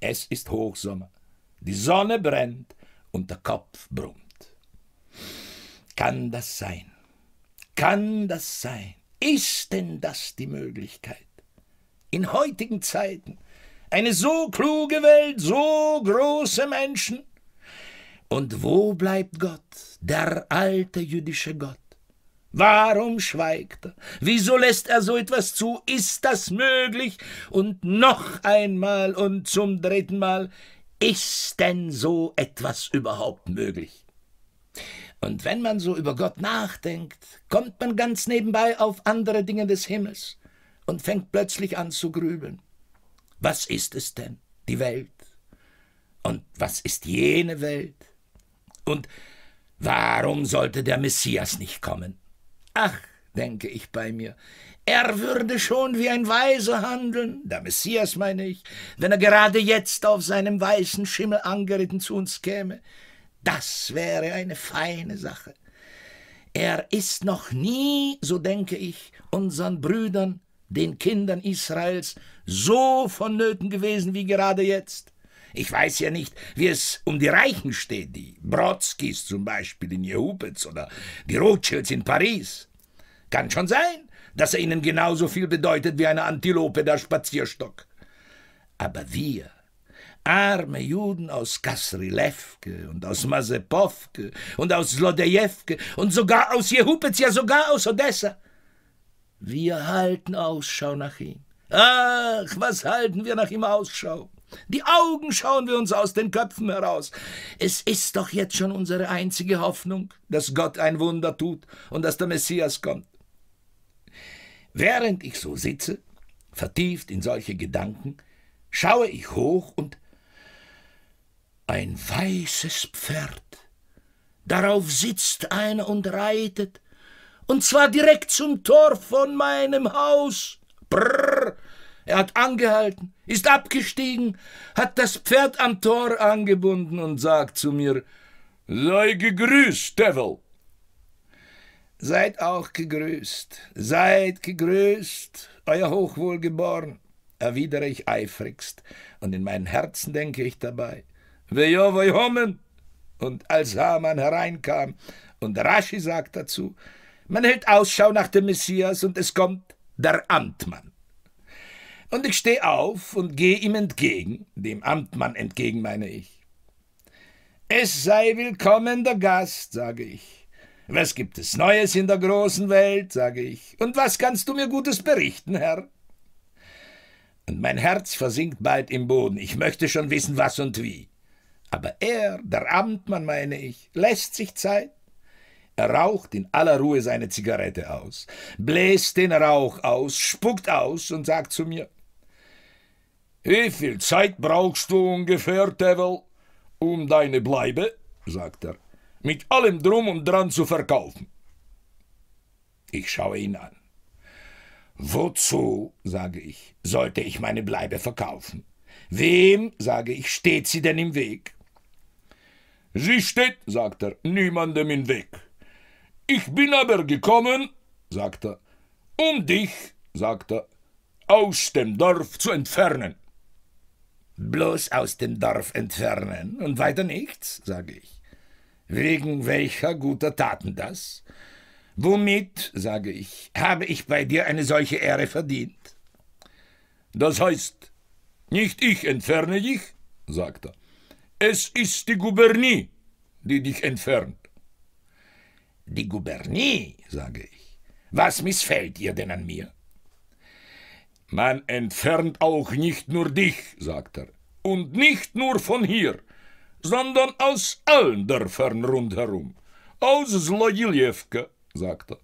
Es ist Hochsommer, die Sonne brennt und der Kopf brummt. Kann das sein? Kann das sein? Ist denn das die Möglichkeit? In heutigen Zeiten eine so kluge Welt, so große Menschen. Und wo bleibt Gott, der alte jüdische Gott? Warum schweigt er? Wieso lässt er so etwas zu? Ist das möglich? Und noch einmal und zum dritten Mal, ist denn so etwas überhaupt möglich? Und wenn man so über Gott nachdenkt, kommt man ganz nebenbei auf andere Dinge des Himmels und fängt plötzlich an zu grübeln. Was ist es denn, die Welt? Und was ist jene Welt? Und warum sollte der Messias nicht kommen? Ach, denke ich bei mir, er würde schon wie ein Weiser handeln, der Messias meine ich, wenn er gerade jetzt auf seinem weißen Schimmel angeritten zu uns käme. Das wäre eine feine Sache. Er ist noch nie, so denke ich, unseren Brüdern, den Kindern Israels, so vonnöten gewesen wie gerade jetzt. Ich weiß ja nicht, wie es um die Reichen steht, die Brodskis zum Beispiel in Jehupetz oder die Rothschilds in Paris. Kann schon sein, dass er ihnen genauso viel bedeutet wie eine Antilope der Spazierstock. Aber wir, arme Juden aus Kasrilewke und aus Mazepowke und aus Slodejewke und sogar aus Jehupetz, ja sogar aus Odessa, wir halten Ausschau nach ihm. Ach, was halten wir nach ihm Ausschau? Die Augen schauen wir uns aus den Köpfen heraus. Es ist doch jetzt schon unsere einzige Hoffnung, dass Gott ein Wunder tut und dass der Messias kommt. Während ich so sitze, vertieft in solche Gedanken, schaue ich hoch und ein weißes Pferd. Darauf sitzt einer und reitet, und zwar direkt zum Tor von meinem Haus. Brrr, er hat angehalten, ist abgestiegen, hat das Pferd am Tor angebunden und sagt zu mir, sei gegrüßt, Devil. Seid auch gegrüßt, seid gegrüßt, euer Hochwohlgeboren, erwidere ich eifrigst, und in meinem Herzen denke ich dabei, wejo, hommen. Und als Hamann hereinkam, und Rashi sagt dazu, man hält Ausschau nach dem Messias, und es kommt der Amtmann. Und ich stehe auf und gehe ihm entgegen, dem Amtmann entgegen, meine ich. Es sei willkommen der Gast, sage ich. Was gibt es Neues in der großen Welt, sage ich. Und was kannst du mir Gutes berichten, Herr? Und mein Herz versinkt bald im Boden. Ich möchte schon wissen, was und wie. Aber er, der Amtmann, meine ich, lässt sich Zeit. Er raucht in aller Ruhe seine Zigarette aus, bläst den Rauch aus, spuckt aus und sagt zu mir, wie viel Zeit brauchst du ungefähr, Tevel, um deine Bleibe, sagt er, mit allem Drum und Dran zu verkaufen? Ich schaue ihn an. Wozu, sage ich, sollte ich meine Bleibe verkaufen? Wem, sage ich, steht sie denn im Weg? Sie steht, sagt er, niemandem im Weg. Ich bin aber gekommen, sagt er, um dich, sagt er, aus dem Dorf zu entfernen bloß aus dem Dorf entfernen und weiter nichts, sage ich. Wegen welcher guter Taten das? Womit, sage ich, habe ich bei dir eine solche Ehre verdient? Das heißt, nicht ich entferne dich, sagt er. Es ist die Gubernie, die dich entfernt. Die Gubernie, sage ich. Was missfällt ihr denn an mir? Man entfernt auch nicht nur dich, sagt er, und nicht nur von hier, sondern aus allen Dörfern rundherum. Aus Slojiljewke, sagt er,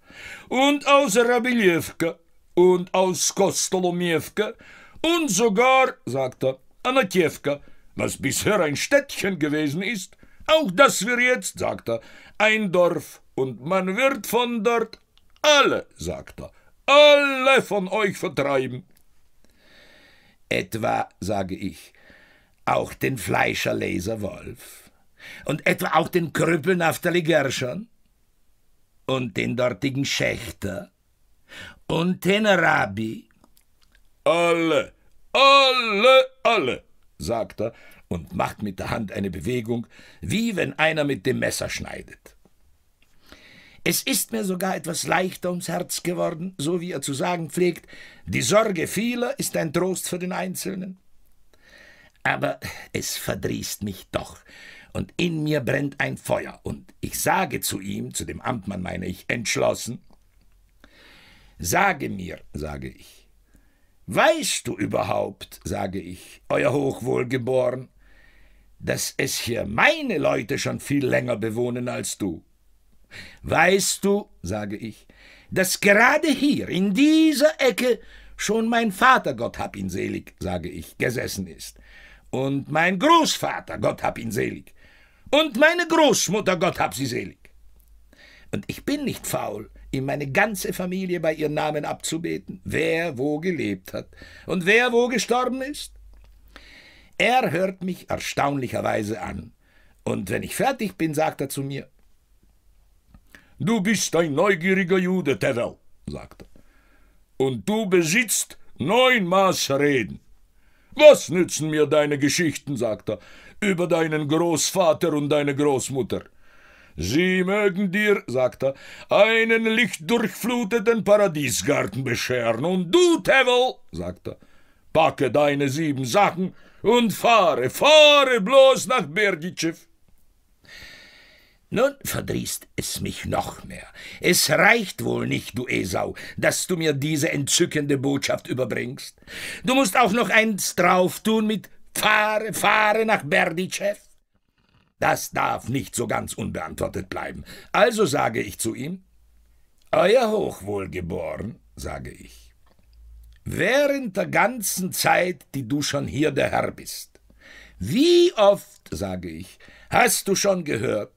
und aus Rabiliewka und aus Kostolomjewke, und sogar, sagt er, Anatjewke, was bisher ein Städtchen gewesen ist, auch das wir jetzt, sagt er, ein Dorf, und man wird von dort alle, sagt er, alle von euch vertreiben. Etwa, sage ich, auch den Fleischerleser Wolf und etwa auch den Krüppel Naftali Gershon und den dortigen Schächter und den Rabbi. Alle, alle, alle, sagt er und macht mit der Hand eine Bewegung, wie wenn einer mit dem Messer schneidet. Es ist mir sogar etwas leichter ums Herz geworden, so wie er zu sagen pflegt, die Sorge vieler ist ein Trost für den Einzelnen. Aber es verdrießt mich doch, und in mir brennt ein Feuer, und ich sage zu ihm, zu dem Amtmann meine ich, entschlossen, Sage mir, sage ich, weißt du überhaupt, sage ich, Euer Hochwohlgeboren, dass es hier meine Leute schon viel länger bewohnen als du? Weißt du, sage ich, dass gerade hier, in dieser Ecke, schon mein Vater, Gott hab ihn selig, sage ich, gesessen ist. Und mein Großvater, Gott hab ihn selig. Und meine Großmutter, Gott hab sie selig. Und ich bin nicht faul, ihm meine ganze Familie bei ihren Namen abzubeten, wer wo gelebt hat und wer wo gestorben ist. Er hört mich erstaunlicherweise an. Und wenn ich fertig bin, sagt er zu mir, Du bist ein neugieriger Jude, Tevel, sagte er. Und du besitzt neun Maßreden. Was nützen mir deine Geschichten, sagte er, über deinen Großvater und deine Großmutter? Sie mögen dir, sagte er, einen lichtdurchfluteten Paradiesgarten bescheren. Und du, Tevel, sagte er, packe deine sieben Sachen und fahre, fahre bloß nach Berditschew. Nun verdrießt es mich noch mehr. Es reicht wohl nicht, du Esau, dass du mir diese entzückende Botschaft überbringst. Du musst auch noch eins drauf tun mit Fahre, fahre nach Berditschew. Das darf nicht so ganz unbeantwortet bleiben. Also sage ich zu ihm, Euer Hochwohlgeboren, sage ich, während der ganzen Zeit, die du schon hier der Herr bist, wie oft, sage ich, hast du schon gehört,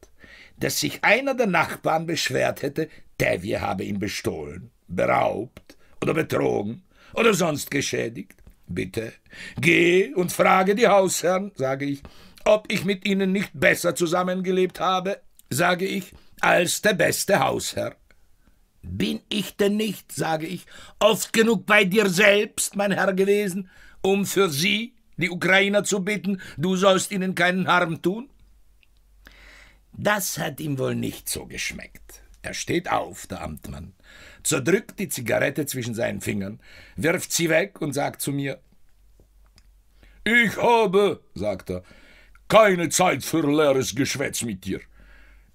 dass sich einer der Nachbarn beschwert hätte, Tevje habe ihn bestohlen, beraubt oder betrogen oder sonst geschädigt. Bitte, geh und frage die Hausherren, sage ich, ob ich mit ihnen nicht besser zusammengelebt habe, sage ich, als der beste Hausherr. Bin ich denn nicht, sage ich, oft genug bei dir selbst, mein Herr, gewesen, um für sie, die Ukrainer, zu bitten, du sollst ihnen keinen Harm tun? Das hat ihm wohl nicht so geschmeckt. Er steht auf, der Amtmann, zerdrückt die Zigarette zwischen seinen Fingern, wirft sie weg und sagt zu mir: Ich habe, sagt er, keine Zeit für leeres Geschwätz mit dir.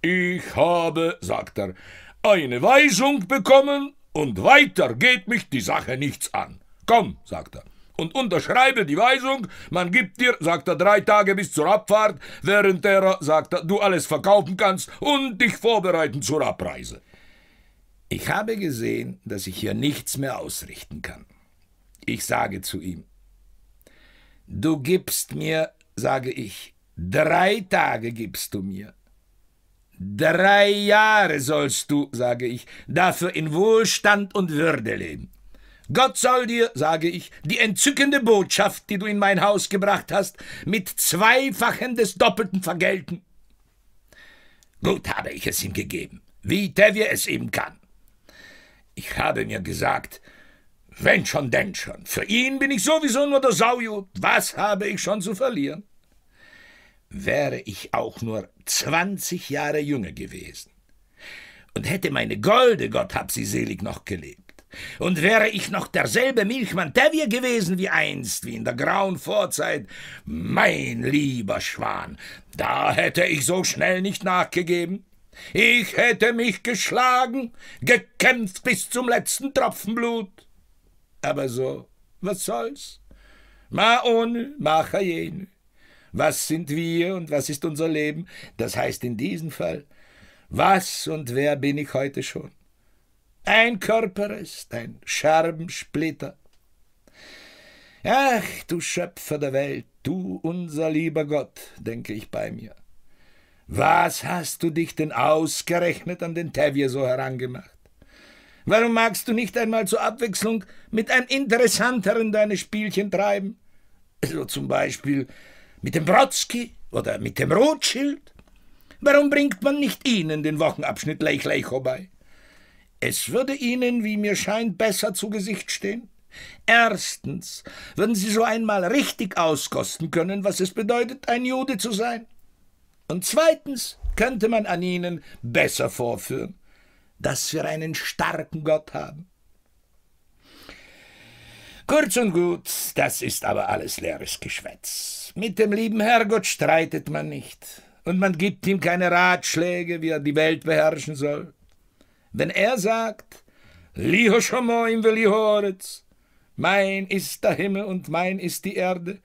Ich habe, sagt er, eine Weisung bekommen und weiter geht mich die Sache nichts an. Komm, sagt er, und unterschreibe die Weisung, man gibt dir, sagt er, drei Tage bis zur Abfahrt, während derer, sagt er, du alles verkaufen kannst und dich vorbereiten zur Abreise. Ich habe gesehen, dass ich hier nichts mehr ausrichten kann. Ich sage zu ihm, du gibst mir, sage ich, drei Tage gibst du mir. Drei Jahre sollst du, sage ich, dafür in Wohlstand und Würde leben. Gott soll dir, sage ich, die entzückende Botschaft, die du in mein Haus gebracht hast, mit zweifachen des Doppelten vergelten. Gut habe ich es ihm gegeben, wie Tevye es ihm kann. Ich habe mir gesagt, wenn schon, denn schon. Für ihn bin ich sowieso nur der Saujud. Was habe ich schon zu verlieren? Wäre ich auch nur zwanzig Jahre jünger gewesen und hätte meine Golde, Gott hab sie selig, noch gelebt und wäre ich noch derselbe Milchmann Tevje gewesen wie einst, wie in der grauen Vorzeit, mein lieber Schwan, da hätte ich so schnell nicht nachgegeben. Ich hätte mich geschlagen, gekämpft bis zum letzten Tropfen Blut. Aber so, was soll's? Ma ohne, ma jene. Was sind wir und was ist unser Leben? Das heißt in diesem Fall, was und wer bin ich heute schon? Ein Körper ist ein Scherbensplitter. Ach, du Schöpfer der Welt, du unser lieber Gott, denke ich bei mir. Was hast du dich denn ausgerechnet an den Tevier so herangemacht? Warum magst du nicht einmal zur Abwechslung mit einem Interessanteren deine Spielchen treiben? So zum Beispiel mit dem Brotzki oder mit dem Rothschild? Warum bringt man nicht ihnen den Wochenabschnitt Leich Leicho bei? Es würde Ihnen, wie mir scheint, besser zu Gesicht stehen. Erstens würden Sie so einmal richtig auskosten können, was es bedeutet, ein Jude zu sein. Und zweitens könnte man an Ihnen besser vorführen, dass wir einen starken Gott haben. Kurz und gut, das ist aber alles leeres Geschwätz. Mit dem lieben Herrgott streitet man nicht, und man gibt ihm keine Ratschläge, wie er die Welt beherrschen soll wenn er sagt, Liho Shomoim velihoretz, mein ist der Himmel und mein ist die Erde,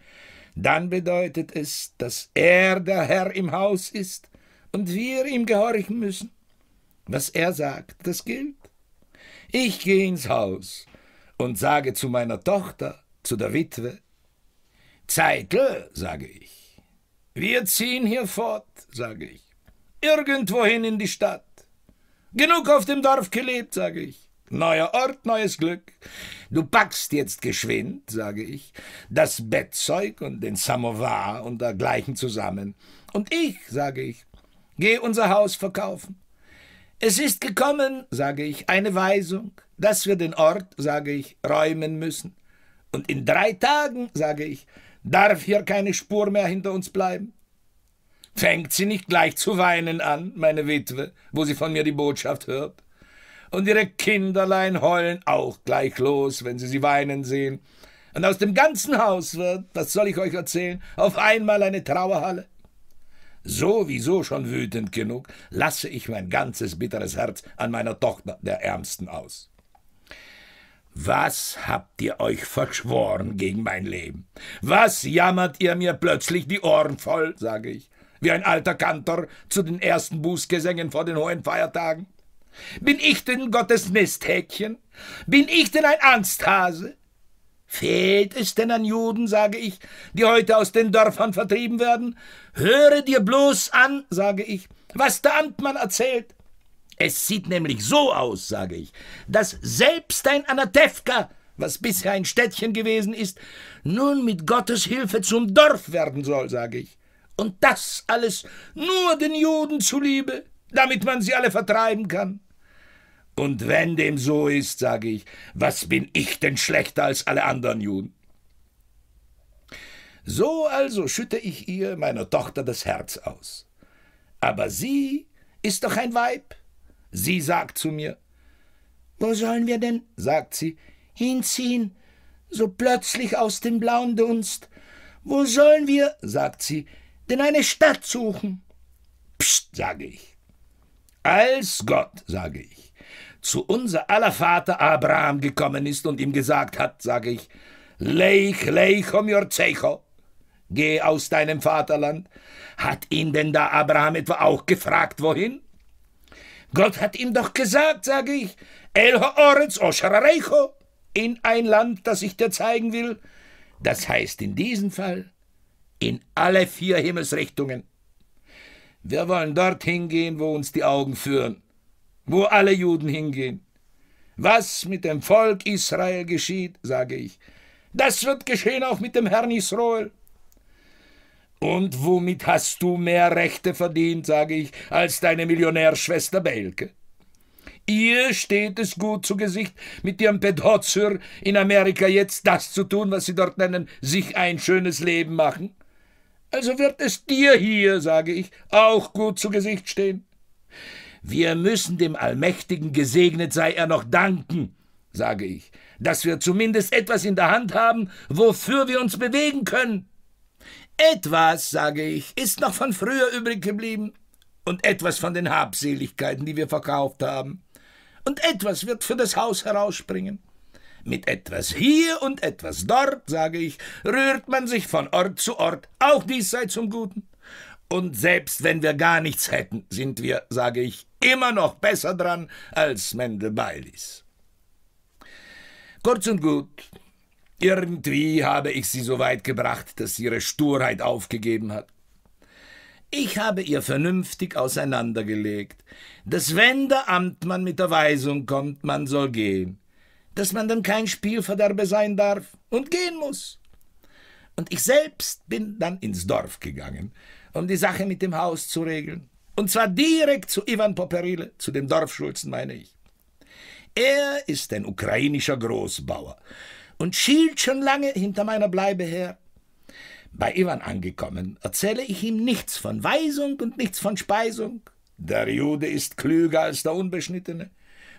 dann bedeutet es, dass er der Herr im Haus ist und wir ihm gehorchen müssen. Was er sagt, das gilt. Ich gehe ins Haus und sage zu meiner Tochter, zu der Witwe, Zeitl, sage ich, wir ziehen hier fort, sage ich, irgendwohin in die Stadt. Genug auf dem Dorf gelebt, sage ich. Neuer Ort, neues Glück. Du packst jetzt geschwind, sage ich, das Bettzeug und den Samovar und dergleichen zusammen. Und ich, sage ich, geh unser Haus verkaufen. Es ist gekommen, sage ich, eine Weisung, dass wir den Ort, sage ich, räumen müssen. Und in drei Tagen, sage ich, darf hier keine Spur mehr hinter uns bleiben. Fängt sie nicht gleich zu weinen an, meine Witwe, wo sie von mir die Botschaft hört? Und ihre Kinderlein heulen auch gleich los, wenn sie sie weinen sehen. Und aus dem ganzen Haus wird, das soll ich euch erzählen, auf einmal eine Trauerhalle. Sowieso schon wütend genug, lasse ich mein ganzes bitteres Herz an meiner Tochter, der Ärmsten, aus. Was habt ihr euch verschworen gegen mein Leben? Was jammert ihr mir plötzlich die Ohren voll, sage ich wie ein alter Kantor zu den ersten Bußgesängen vor den hohen Feiertagen? Bin ich denn Gottes Nesthäkchen? Bin ich denn ein Angsthase? Fehlt es denn an Juden, sage ich, die heute aus den Dörfern vertrieben werden? Höre dir bloß an, sage ich, was der Amtmann erzählt. Es sieht nämlich so aus, sage ich, dass selbst ein Anatevka, was bisher ein Städtchen gewesen ist, nun mit Gottes Hilfe zum Dorf werden soll, sage ich. Und das alles nur den Juden zuliebe, damit man sie alle vertreiben kann. Und wenn dem so ist, sage ich, was bin ich denn schlechter als alle anderen Juden? So also schütte ich ihr, meiner Tochter, das Herz aus. Aber sie ist doch ein Weib. Sie sagt zu mir, wo sollen wir denn, sagt sie, hinziehen, so plötzlich aus dem blauen Dunst? Wo sollen wir, sagt sie, denn eine Stadt suchen. Psst, sage ich. Als Gott, sage ich, zu unser aller Vater Abraham gekommen ist und ihm gesagt hat, sage ich, Leich, Leich, leichom jorzecho, geh aus deinem Vaterland. Hat ihn denn da Abraham etwa auch gefragt, wohin? Gott hat ihm doch gesagt, sage ich, El Haaretz Oshararecho, in ein Land, das ich dir zeigen will. Das heißt in diesem Fall in alle vier Himmelsrichtungen. Wir wollen dorthin gehen, wo uns die Augen führen, wo alle Juden hingehen. Was mit dem Volk Israel geschieht, sage ich, das wird geschehen auch mit dem Herrn Israel. Und womit hast du mehr Rechte verdient, sage ich, als deine Millionärschwester Belke? Ihr steht es gut zu Gesicht, mit ihrem Pedhotzer in Amerika jetzt das zu tun, was sie dort nennen, sich ein schönes Leben machen? Also wird es dir hier, sage ich, auch gut zu Gesicht stehen. Wir müssen dem Allmächtigen, gesegnet sei er noch, danken, sage ich, dass wir zumindest etwas in der Hand haben, wofür wir uns bewegen können. Etwas, sage ich, ist noch von früher übrig geblieben und etwas von den Habseligkeiten, die wir verkauft haben. Und etwas wird für das Haus herausspringen. Mit etwas hier und etwas dort, sage ich, rührt man sich von Ort zu Ort, auch dies sei zum Guten. Und selbst wenn wir gar nichts hätten, sind wir, sage ich, immer noch besser dran als Mendel Baileys. Kurz und gut, irgendwie habe ich sie so weit gebracht, dass sie ihre Sturheit aufgegeben hat. Ich habe ihr vernünftig auseinandergelegt, dass wenn der Amtmann mit der Weisung kommt, man soll gehen dass man dann kein Spielverderbe sein darf und gehen muss. Und ich selbst bin dann ins Dorf gegangen, um die Sache mit dem Haus zu regeln. Und zwar direkt zu Ivan Poperile, zu dem Dorfschulzen, meine ich. Er ist ein ukrainischer Großbauer und schielt schon lange hinter meiner Bleibe her. Bei Ivan angekommen, erzähle ich ihm nichts von Weisung und nichts von Speisung. Der Jude ist klüger als der Unbeschnittene,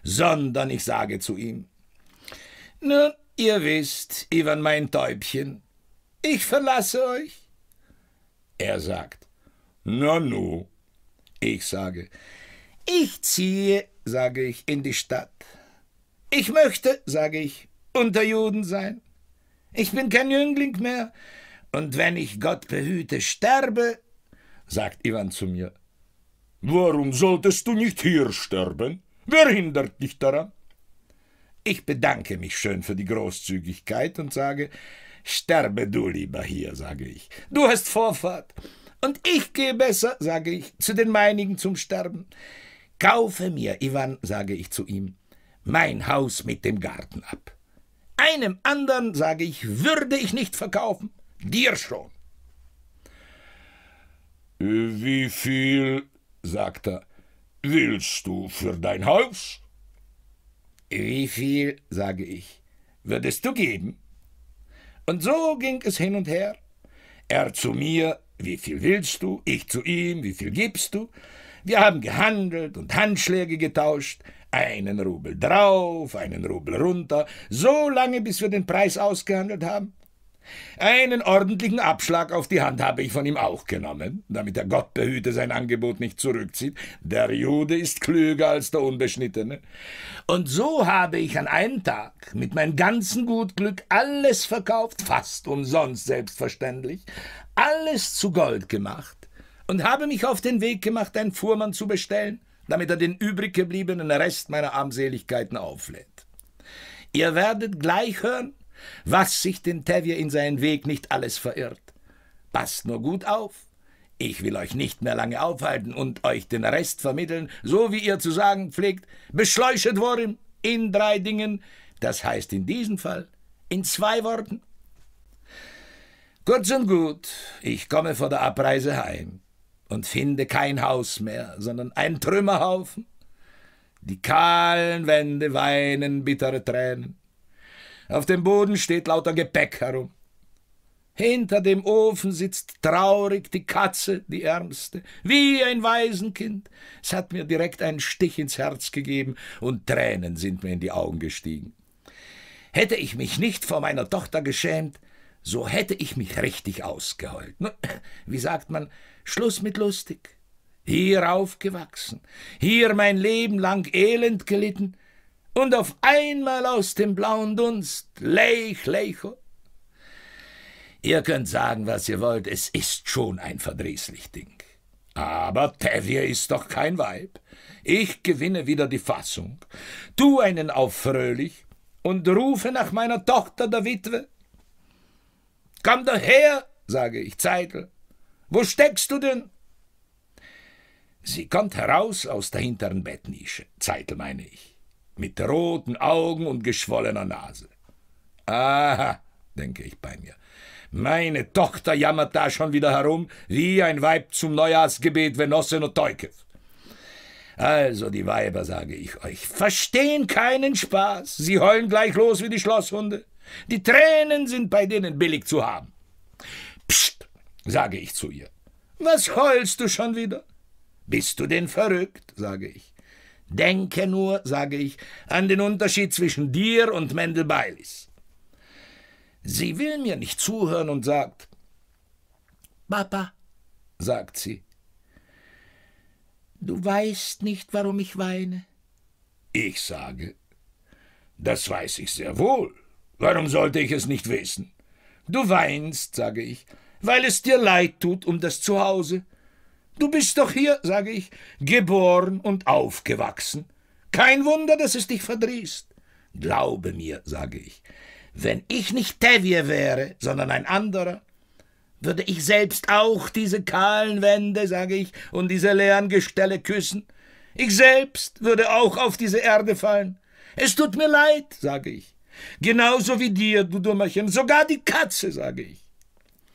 sondern ich sage zu ihm, nun, ihr wisst, Ivan mein Täubchen, ich verlasse euch. Er sagt, Nanu. Ich sage, ich ziehe, sage ich, in die Stadt. Ich möchte, sage ich, unter Juden sein. Ich bin kein Jüngling mehr, und wenn ich Gott behüte sterbe, sagt Ivan zu mir, warum solltest du nicht hier sterben? Wer hindert dich daran? Ich bedanke mich schön für die Großzügigkeit und sage, sterbe du lieber hier, sage ich. Du hast Vorfahrt. Und ich gehe besser, sage ich, zu den meinigen zum Sterben. Kaufe mir, Ivan, sage ich zu ihm, mein Haus mit dem Garten ab. Einem anderen, sage ich, würde ich nicht verkaufen, dir schon. Wie viel, sagt er, willst du für dein Haus? Wie viel, sage ich, würdest du geben? Und so ging es hin und her. Er zu mir, wie viel willst du? Ich zu ihm, wie viel gibst du? Wir haben gehandelt und Handschläge getauscht, einen Rubel drauf, einen Rubel runter, so lange, bis wir den Preis ausgehandelt haben. Einen ordentlichen Abschlag auf die Hand habe ich von ihm auch genommen, damit der Gott behüte sein Angebot nicht zurückzieht. Der Jude ist klüger als der Unbeschnittene. Und so habe ich an einem Tag mit meinem ganzen Gutglück alles verkauft, fast umsonst selbstverständlich, alles zu Gold gemacht und habe mich auf den Weg gemacht, einen Fuhrmann zu bestellen, damit er den übrig gebliebenen Rest meiner Armseligkeiten auflädt. Ihr werdet gleich hören, was sich den Tevier in seinen Weg nicht alles verirrt. Passt nur gut auf. Ich will euch nicht mehr lange aufhalten und euch den Rest vermitteln, so wie ihr zu sagen pflegt, beschleuchet worden in drei Dingen, das heißt in diesem Fall in zwei Worten. Kurz und gut, ich komme vor der Abreise heim und finde kein Haus mehr, sondern einen Trümmerhaufen. Die kahlen Wände weinen bittere Tränen. Auf dem Boden steht lauter Gepäck herum. Hinter dem Ofen sitzt traurig die Katze, die Ärmste, wie ein Waisenkind. Es hat mir direkt einen Stich ins Herz gegeben und Tränen sind mir in die Augen gestiegen. Hätte ich mich nicht vor meiner Tochter geschämt, so hätte ich mich richtig ausgeheult. Wie sagt man, Schluss mit lustig. Hier aufgewachsen, hier mein Leben lang elend gelitten, und auf einmal aus dem blauen Dunst, Leich, Leicho. Ihr könnt sagen, was ihr wollt, es ist schon ein verdrießlich Ding. Aber Tevye ist doch kein Weib. Ich gewinne wieder die Fassung, tu einen auf fröhlich und rufe nach meiner Tochter der Witwe. Komm daher, sage ich, Zeitel. Wo steckst du denn? Sie kommt heraus aus der hinteren Bettnische, Zeitel meine ich mit roten Augen und geschwollener Nase. Aha, denke ich bei mir. Meine Tochter jammert da schon wieder herum, wie ein Weib zum Neujahrsgebet, wenn Ossen und Teukev. Also, die Weiber, sage ich euch, verstehen keinen Spaß. Sie heulen gleich los wie die Schlosshunde. Die Tränen sind bei denen billig zu haben. Psst, sage ich zu ihr. Was heulst du schon wieder? Bist du denn verrückt? sage ich. Denke nur, sage ich, an den Unterschied zwischen dir und Mendel Beilis. Sie will mir nicht zuhören und sagt, Papa, sagt sie, du weißt nicht, warum ich weine. Ich sage, das weiß ich sehr wohl. Warum sollte ich es nicht wissen? Du weinst, sage ich, weil es dir leid tut um das Zuhause, Du bist doch hier, sage ich, geboren und aufgewachsen. Kein Wunder, dass es dich verdrießt. Glaube mir, sage ich, wenn ich nicht Tevye wäre, sondern ein anderer, würde ich selbst auch diese kahlen Wände, sage ich, und diese leeren Gestelle küssen. Ich selbst würde auch auf diese Erde fallen. Es tut mir leid, sage ich. Genauso wie dir, du Dummerchen, sogar die Katze, sage ich.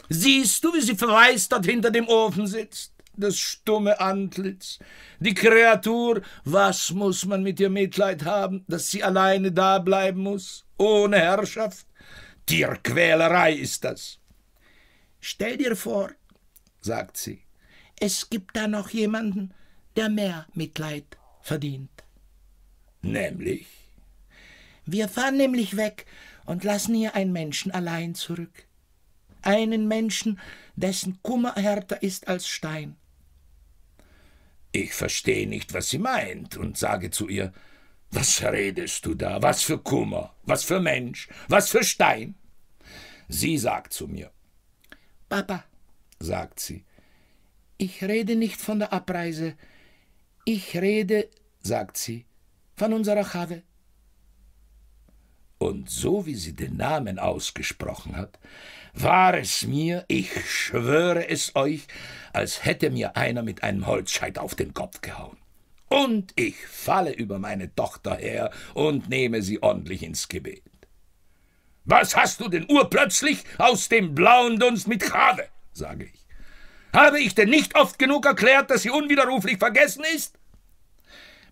Siehst du, wie sie dort hinter dem Ofen sitzt? das stumme Antlitz. Die Kreatur, was muss man mit ihr Mitleid haben, dass sie alleine da bleiben muss, ohne Herrschaft? Tierquälerei ist das. Stell dir vor, sagt sie, es gibt da noch jemanden, der mehr Mitleid verdient. Nämlich? Wir fahren nämlich weg und lassen hier einen Menschen allein zurück. Einen Menschen, dessen Kummer härter ist als Stein. Ich verstehe nicht, was sie meint, und sage zu ihr, was redest du da? Was für Kummer? Was für Mensch? Was für Stein? Sie sagt zu mir, Papa, sagt sie, ich rede nicht von der Abreise, ich rede, sagt sie, von unserer Chave. Und so wie sie den Namen ausgesprochen hat, war es mir, ich schwöre es euch, als hätte mir einer mit einem Holzscheit auf den Kopf gehauen. Und ich falle über meine Tochter her und nehme sie ordentlich ins Gebet. Was hast du denn urplötzlich aus dem blauen Dunst mit Chave? sage ich. Habe ich denn nicht oft genug erklärt, dass sie unwiderruflich vergessen ist?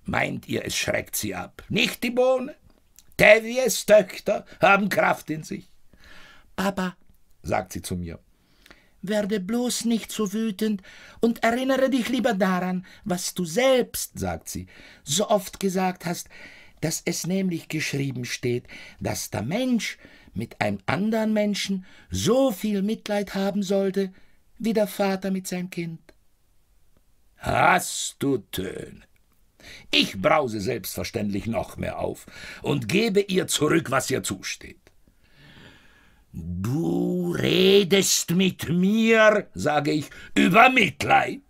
Meint ihr, es schreckt sie ab? Nicht die Bohne? Tevies Töchter haben Kraft in sich. Papa, sagt sie zu mir. Werde bloß nicht so wütend und erinnere dich lieber daran, was du selbst, sagt sie, so oft gesagt hast, dass es nämlich geschrieben steht, dass der Mensch mit einem anderen Menschen so viel Mitleid haben sollte, wie der Vater mit seinem Kind. Hast du Töne? Ich brause selbstverständlich noch mehr auf und gebe ihr zurück, was ihr zusteht. Du redest mit mir, sage ich, über Mitleid.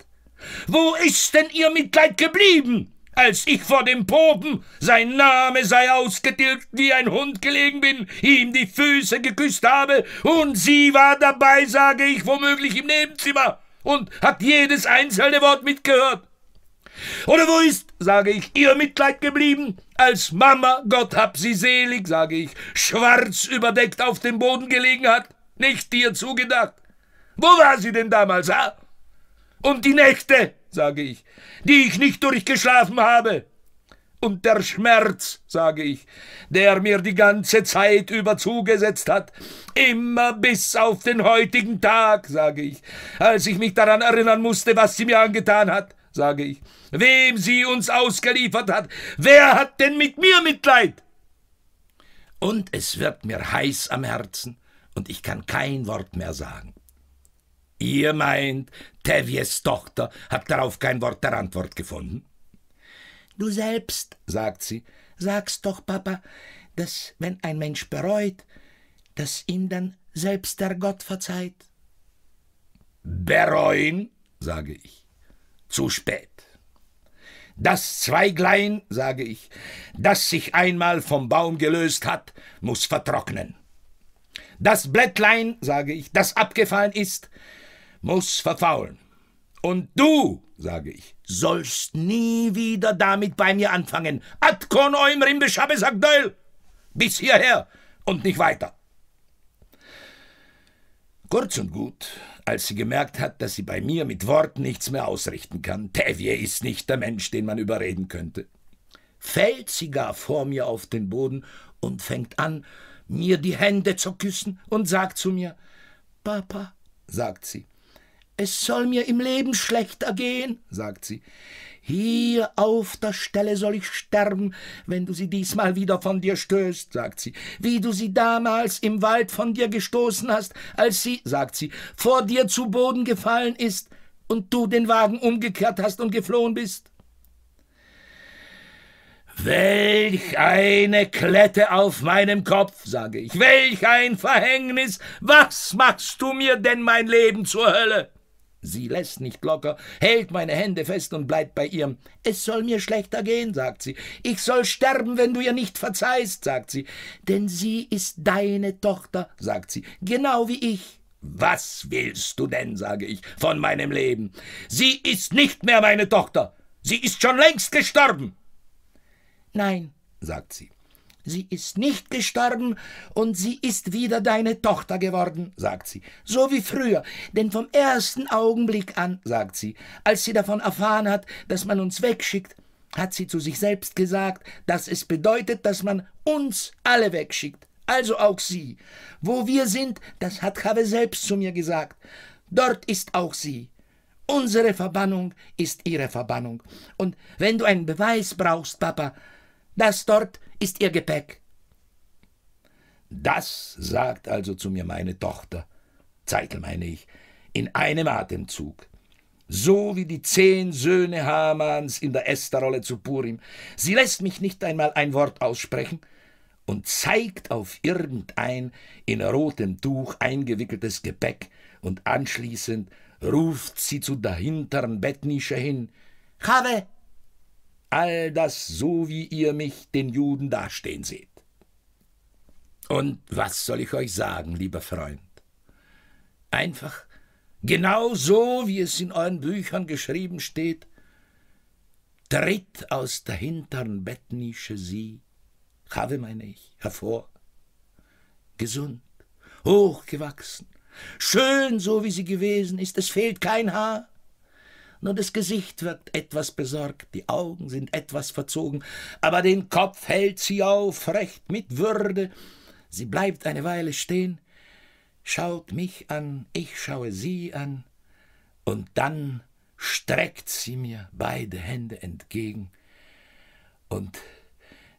Wo ist denn Ihr Mitleid geblieben? als ich vor dem Popen, sein Name sei ausgetilgt, wie ein Hund gelegen bin, ihm die Füße geküsst habe, und sie war dabei, sage ich, womöglich im Nebenzimmer, und hat jedes einzelne Wort mitgehört. Oder wo ist, sage ich, ihr Mitleid geblieben? Als Mama, Gott hab sie selig, sage ich, schwarz überdeckt auf dem Boden gelegen hat, nicht dir zugedacht. Wo war sie denn damals, ha? Und die Nächte, sage ich, die ich nicht durchgeschlafen habe. Und der Schmerz, sage ich, der mir die ganze Zeit über zugesetzt hat, immer bis auf den heutigen Tag, sage ich, als ich mich daran erinnern musste, was sie mir angetan hat, sage ich wem sie uns ausgeliefert hat. Wer hat denn mit mir Mitleid? Und es wird mir heiß am Herzen, und ich kann kein Wort mehr sagen. Ihr meint, Tevjes Tochter hat darauf kein Wort der Antwort gefunden? Du selbst, sagt sie, sagst doch, Papa, dass wenn ein Mensch bereut, dass ihm dann selbst der Gott verzeiht. Bereuen, sage ich. Zu spät. Das Zweiglein, sage ich, das sich einmal vom Baum gelöst hat, muss vertrocknen. Das Blättlein, sage ich, das abgefallen ist, muss verfaulen. Und du, sage ich, sollst nie wieder damit bei mir anfangen. Atkon eumrim beschabe, sagt Deul. Bis hierher und nicht weiter. Kurz und gut, als sie gemerkt hat, dass sie bei mir mit Worten nichts mehr ausrichten kann, Tevye ist nicht der Mensch, den man überreden könnte, fällt sie gar vor mir auf den Boden und fängt an, mir die Hände zu küssen und sagt zu mir, Papa, sagt sie, es soll mir im Leben schlechter gehen, sagt sie. Hier auf der Stelle soll ich sterben, wenn du sie diesmal wieder von dir stößt, sagt sie, wie du sie damals im Wald von dir gestoßen hast, als sie, sagt sie, vor dir zu Boden gefallen ist und du den Wagen umgekehrt hast und geflohen bist. Welch eine Klette auf meinem Kopf, sage ich, welch ein Verhängnis, was machst du mir denn mein Leben zur Hölle? Sie lässt nicht locker, hält meine Hände fest und bleibt bei ihrem. Es soll mir schlechter gehen, sagt sie. Ich soll sterben, wenn du ihr nicht verzeihst, sagt sie. Denn sie ist deine Tochter, sagt sie, genau wie ich. Was willst du denn, sage ich, von meinem Leben? Sie ist nicht mehr meine Tochter. Sie ist schon längst gestorben. Nein, sagt sie. Sie ist nicht gestorben und sie ist wieder deine Tochter geworden, sagt sie, so wie früher, denn vom ersten Augenblick an, sagt sie, als sie davon erfahren hat, dass man uns wegschickt, hat sie zu sich selbst gesagt, dass es bedeutet, dass man uns alle wegschickt, also auch sie. Wo wir sind, das hat Chave selbst zu mir gesagt, dort ist auch sie. Unsere Verbannung ist ihre Verbannung. Und wenn du einen Beweis brauchst, Papa, dass dort ist Ihr Gepäck? Das sagt also zu mir meine Tochter, Zeitel meine ich, in einem Atemzug. So wie die zehn Söhne Hamans in der Esterrolle zu Purim. Sie lässt mich nicht einmal ein Wort aussprechen und zeigt auf irgendein in rotem Tuch eingewickeltes Gepäck und anschließend ruft sie zu der hinteren Bettnische hin. Chave, all das so, wie ihr mich, den Juden, dastehen seht. Und was soll ich euch sagen, lieber Freund? Einfach genau so, wie es in euren Büchern geschrieben steht, tritt aus der hinteren Bettnische sie, habe meine ich, hervor, gesund, hochgewachsen, schön so, wie sie gewesen ist, es fehlt kein Haar, nur das Gesicht wird etwas besorgt, die Augen sind etwas verzogen, aber den Kopf hält sie aufrecht mit Würde. Sie bleibt eine Weile stehen, schaut mich an, ich schaue sie an, und dann streckt sie mir beide Hände entgegen, und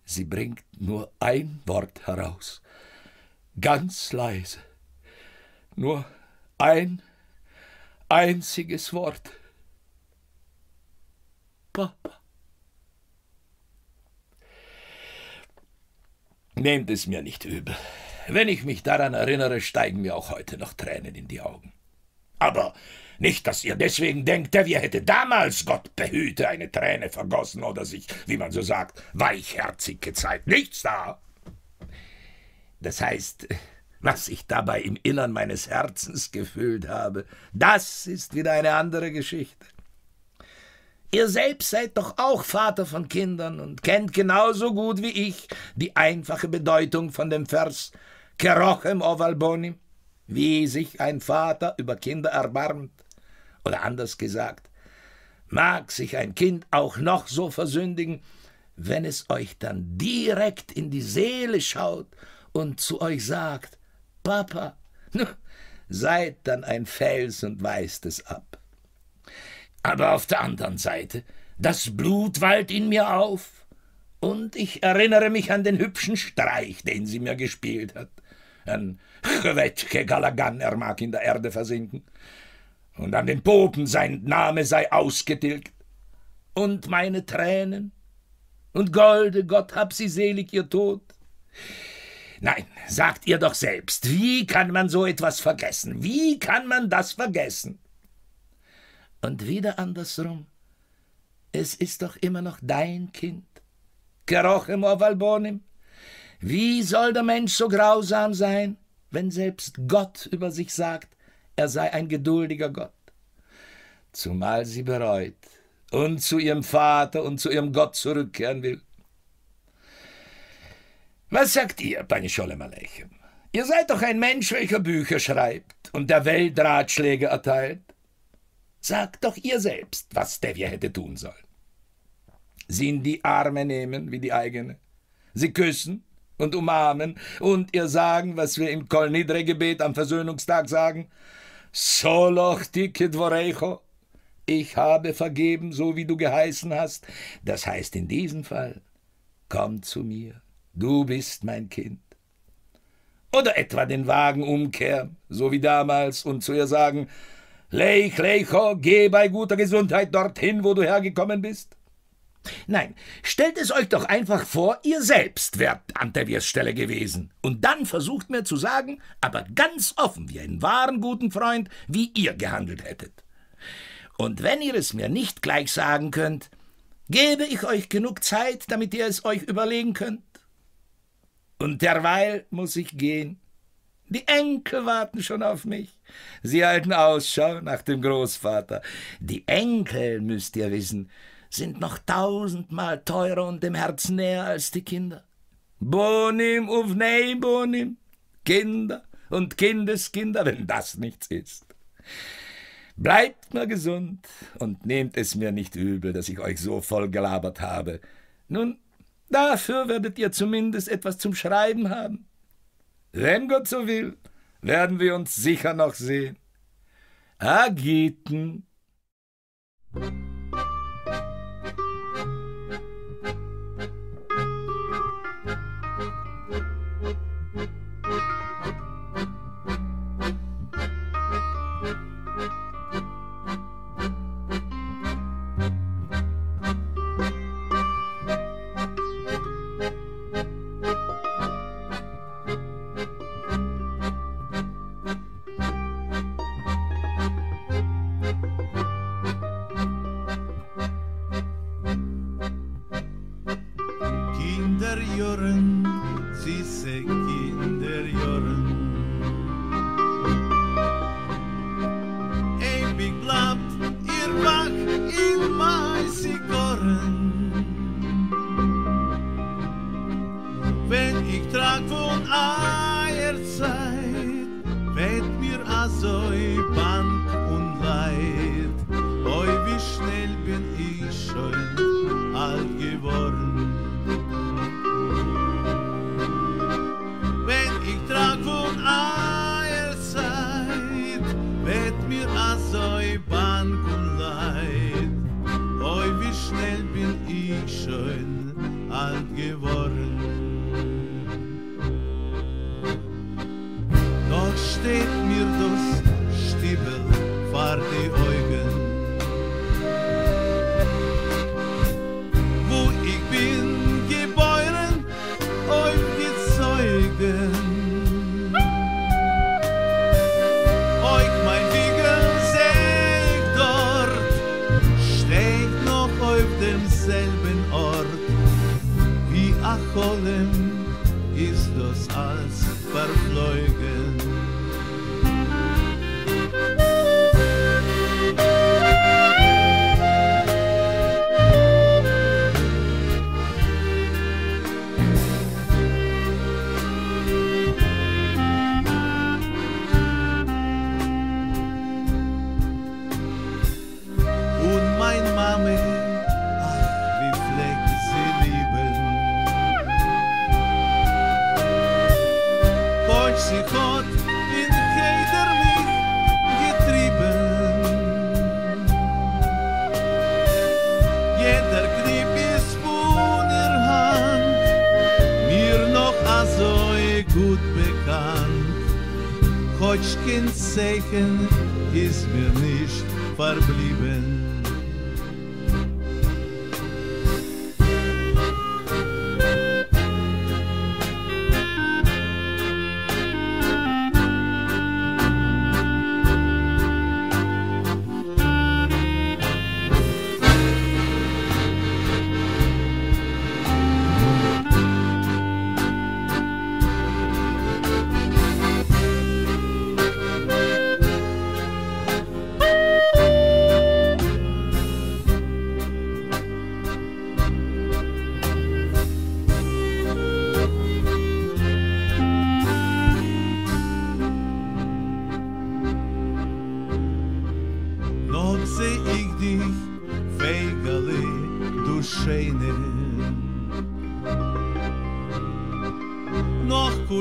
sie bringt nur ein Wort heraus, ganz leise, nur ein einziges Wort. Papa. Nehmt es mir nicht übel. Wenn ich mich daran erinnere, steigen mir auch heute noch Tränen in die Augen. Aber nicht, dass ihr deswegen denkt, der wir hätte damals, Gott behüte, eine Träne vergossen oder sich, wie man so sagt, weichherzig gezeigt. Nichts da. Das heißt, was ich dabei im Innern meines Herzens gefühlt habe, das ist wieder eine andere Geschichte. Ihr selbst seid doch auch Vater von Kindern und kennt genauso gut wie ich die einfache Bedeutung von dem Vers Kerochem ovalbonim, wie sich ein Vater über Kinder erbarmt. Oder anders gesagt, mag sich ein Kind auch noch so versündigen, wenn es euch dann direkt in die Seele schaut und zu euch sagt, Papa, seid dann ein Fels und weist es ab aber auf der anderen Seite, das Blut wallt in mir auf, und ich erinnere mich an den hübschen Streich, den sie mir gespielt hat. An Chwetke Galagan, er mag in der Erde versinken, und an den Popen, sein Name sei ausgetilgt, und meine Tränen, und Golde, Gott hab sie selig, ihr Tod. Nein, sagt ihr doch selbst, wie kann man so etwas vergessen? Wie kann man das vergessen? und wieder andersrum. Es ist doch immer noch dein Kind. Gerochimo Ovalbonim. wie soll der Mensch so grausam sein, wenn selbst Gott über sich sagt, er sei ein geduldiger Gott? Zumal sie bereut und zu ihrem Vater und zu ihrem Gott zurückkehren will. Was sagt ihr, Pani Scholem Aleichem? Ihr seid doch ein Mensch, welcher Bücher schreibt und der Welt Ratschläge erteilt. Sagt doch ihr selbst, was Stevia hätte tun sollen. Sie in die Arme nehmen, wie die eigene. Sie küssen und umarmen und ihr sagen, was wir im Kolnidre-Gebet am Versöhnungstag sagen. Soloch ticket vorecho. Ich habe vergeben, so wie du geheißen hast. Das heißt in diesem Fall, komm zu mir, du bist mein Kind. Oder etwa den Wagen umkehren, so wie damals, und zu ihr sagen, Leich, Leicho, geh bei guter Gesundheit dorthin, wo du hergekommen bist? Nein, stellt es euch doch einfach vor, ihr selbst wärt an Teviers Stelle gewesen. Und dann versucht mir zu sagen, aber ganz offen, wie einen wahren guten Freund, wie ihr gehandelt hättet. Und wenn ihr es mir nicht gleich sagen könnt, gebe ich euch genug Zeit, damit ihr es euch überlegen könnt. Und derweil muss ich gehen. Die Enkel warten schon auf mich. Sie halten Ausschau nach dem Großvater. Die Enkel, müsst ihr wissen, sind noch tausendmal teurer und dem Herzen näher als die Kinder. Bonim uf nei bonim. Kinder und Kindeskinder, wenn das nichts ist. Bleibt mal gesund und nehmt es mir nicht übel, dass ich euch so voll gelabert habe. Nun, dafür werdet ihr zumindest etwas zum Schreiben haben. Wenn Gott so will, werden wir uns sicher noch sehen. Agiten.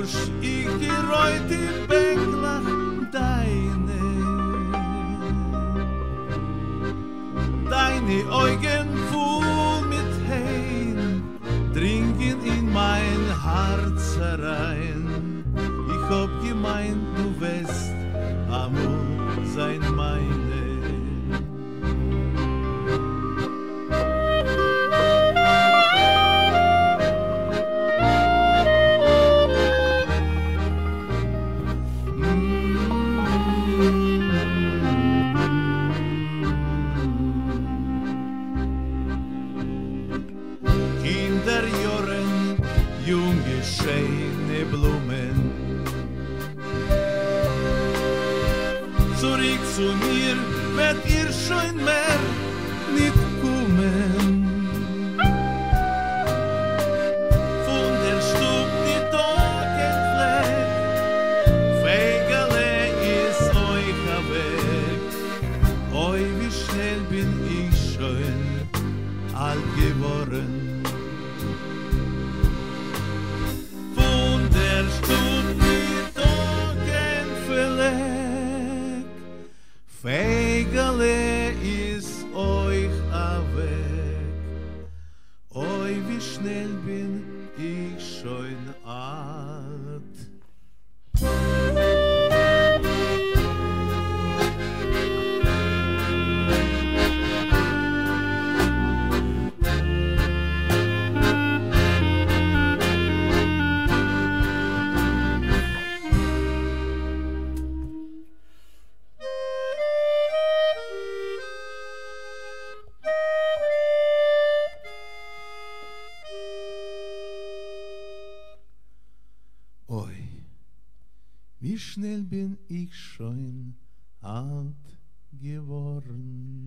such ich die reute weg nach deine deine augen schnell bin ich schon alt geworden.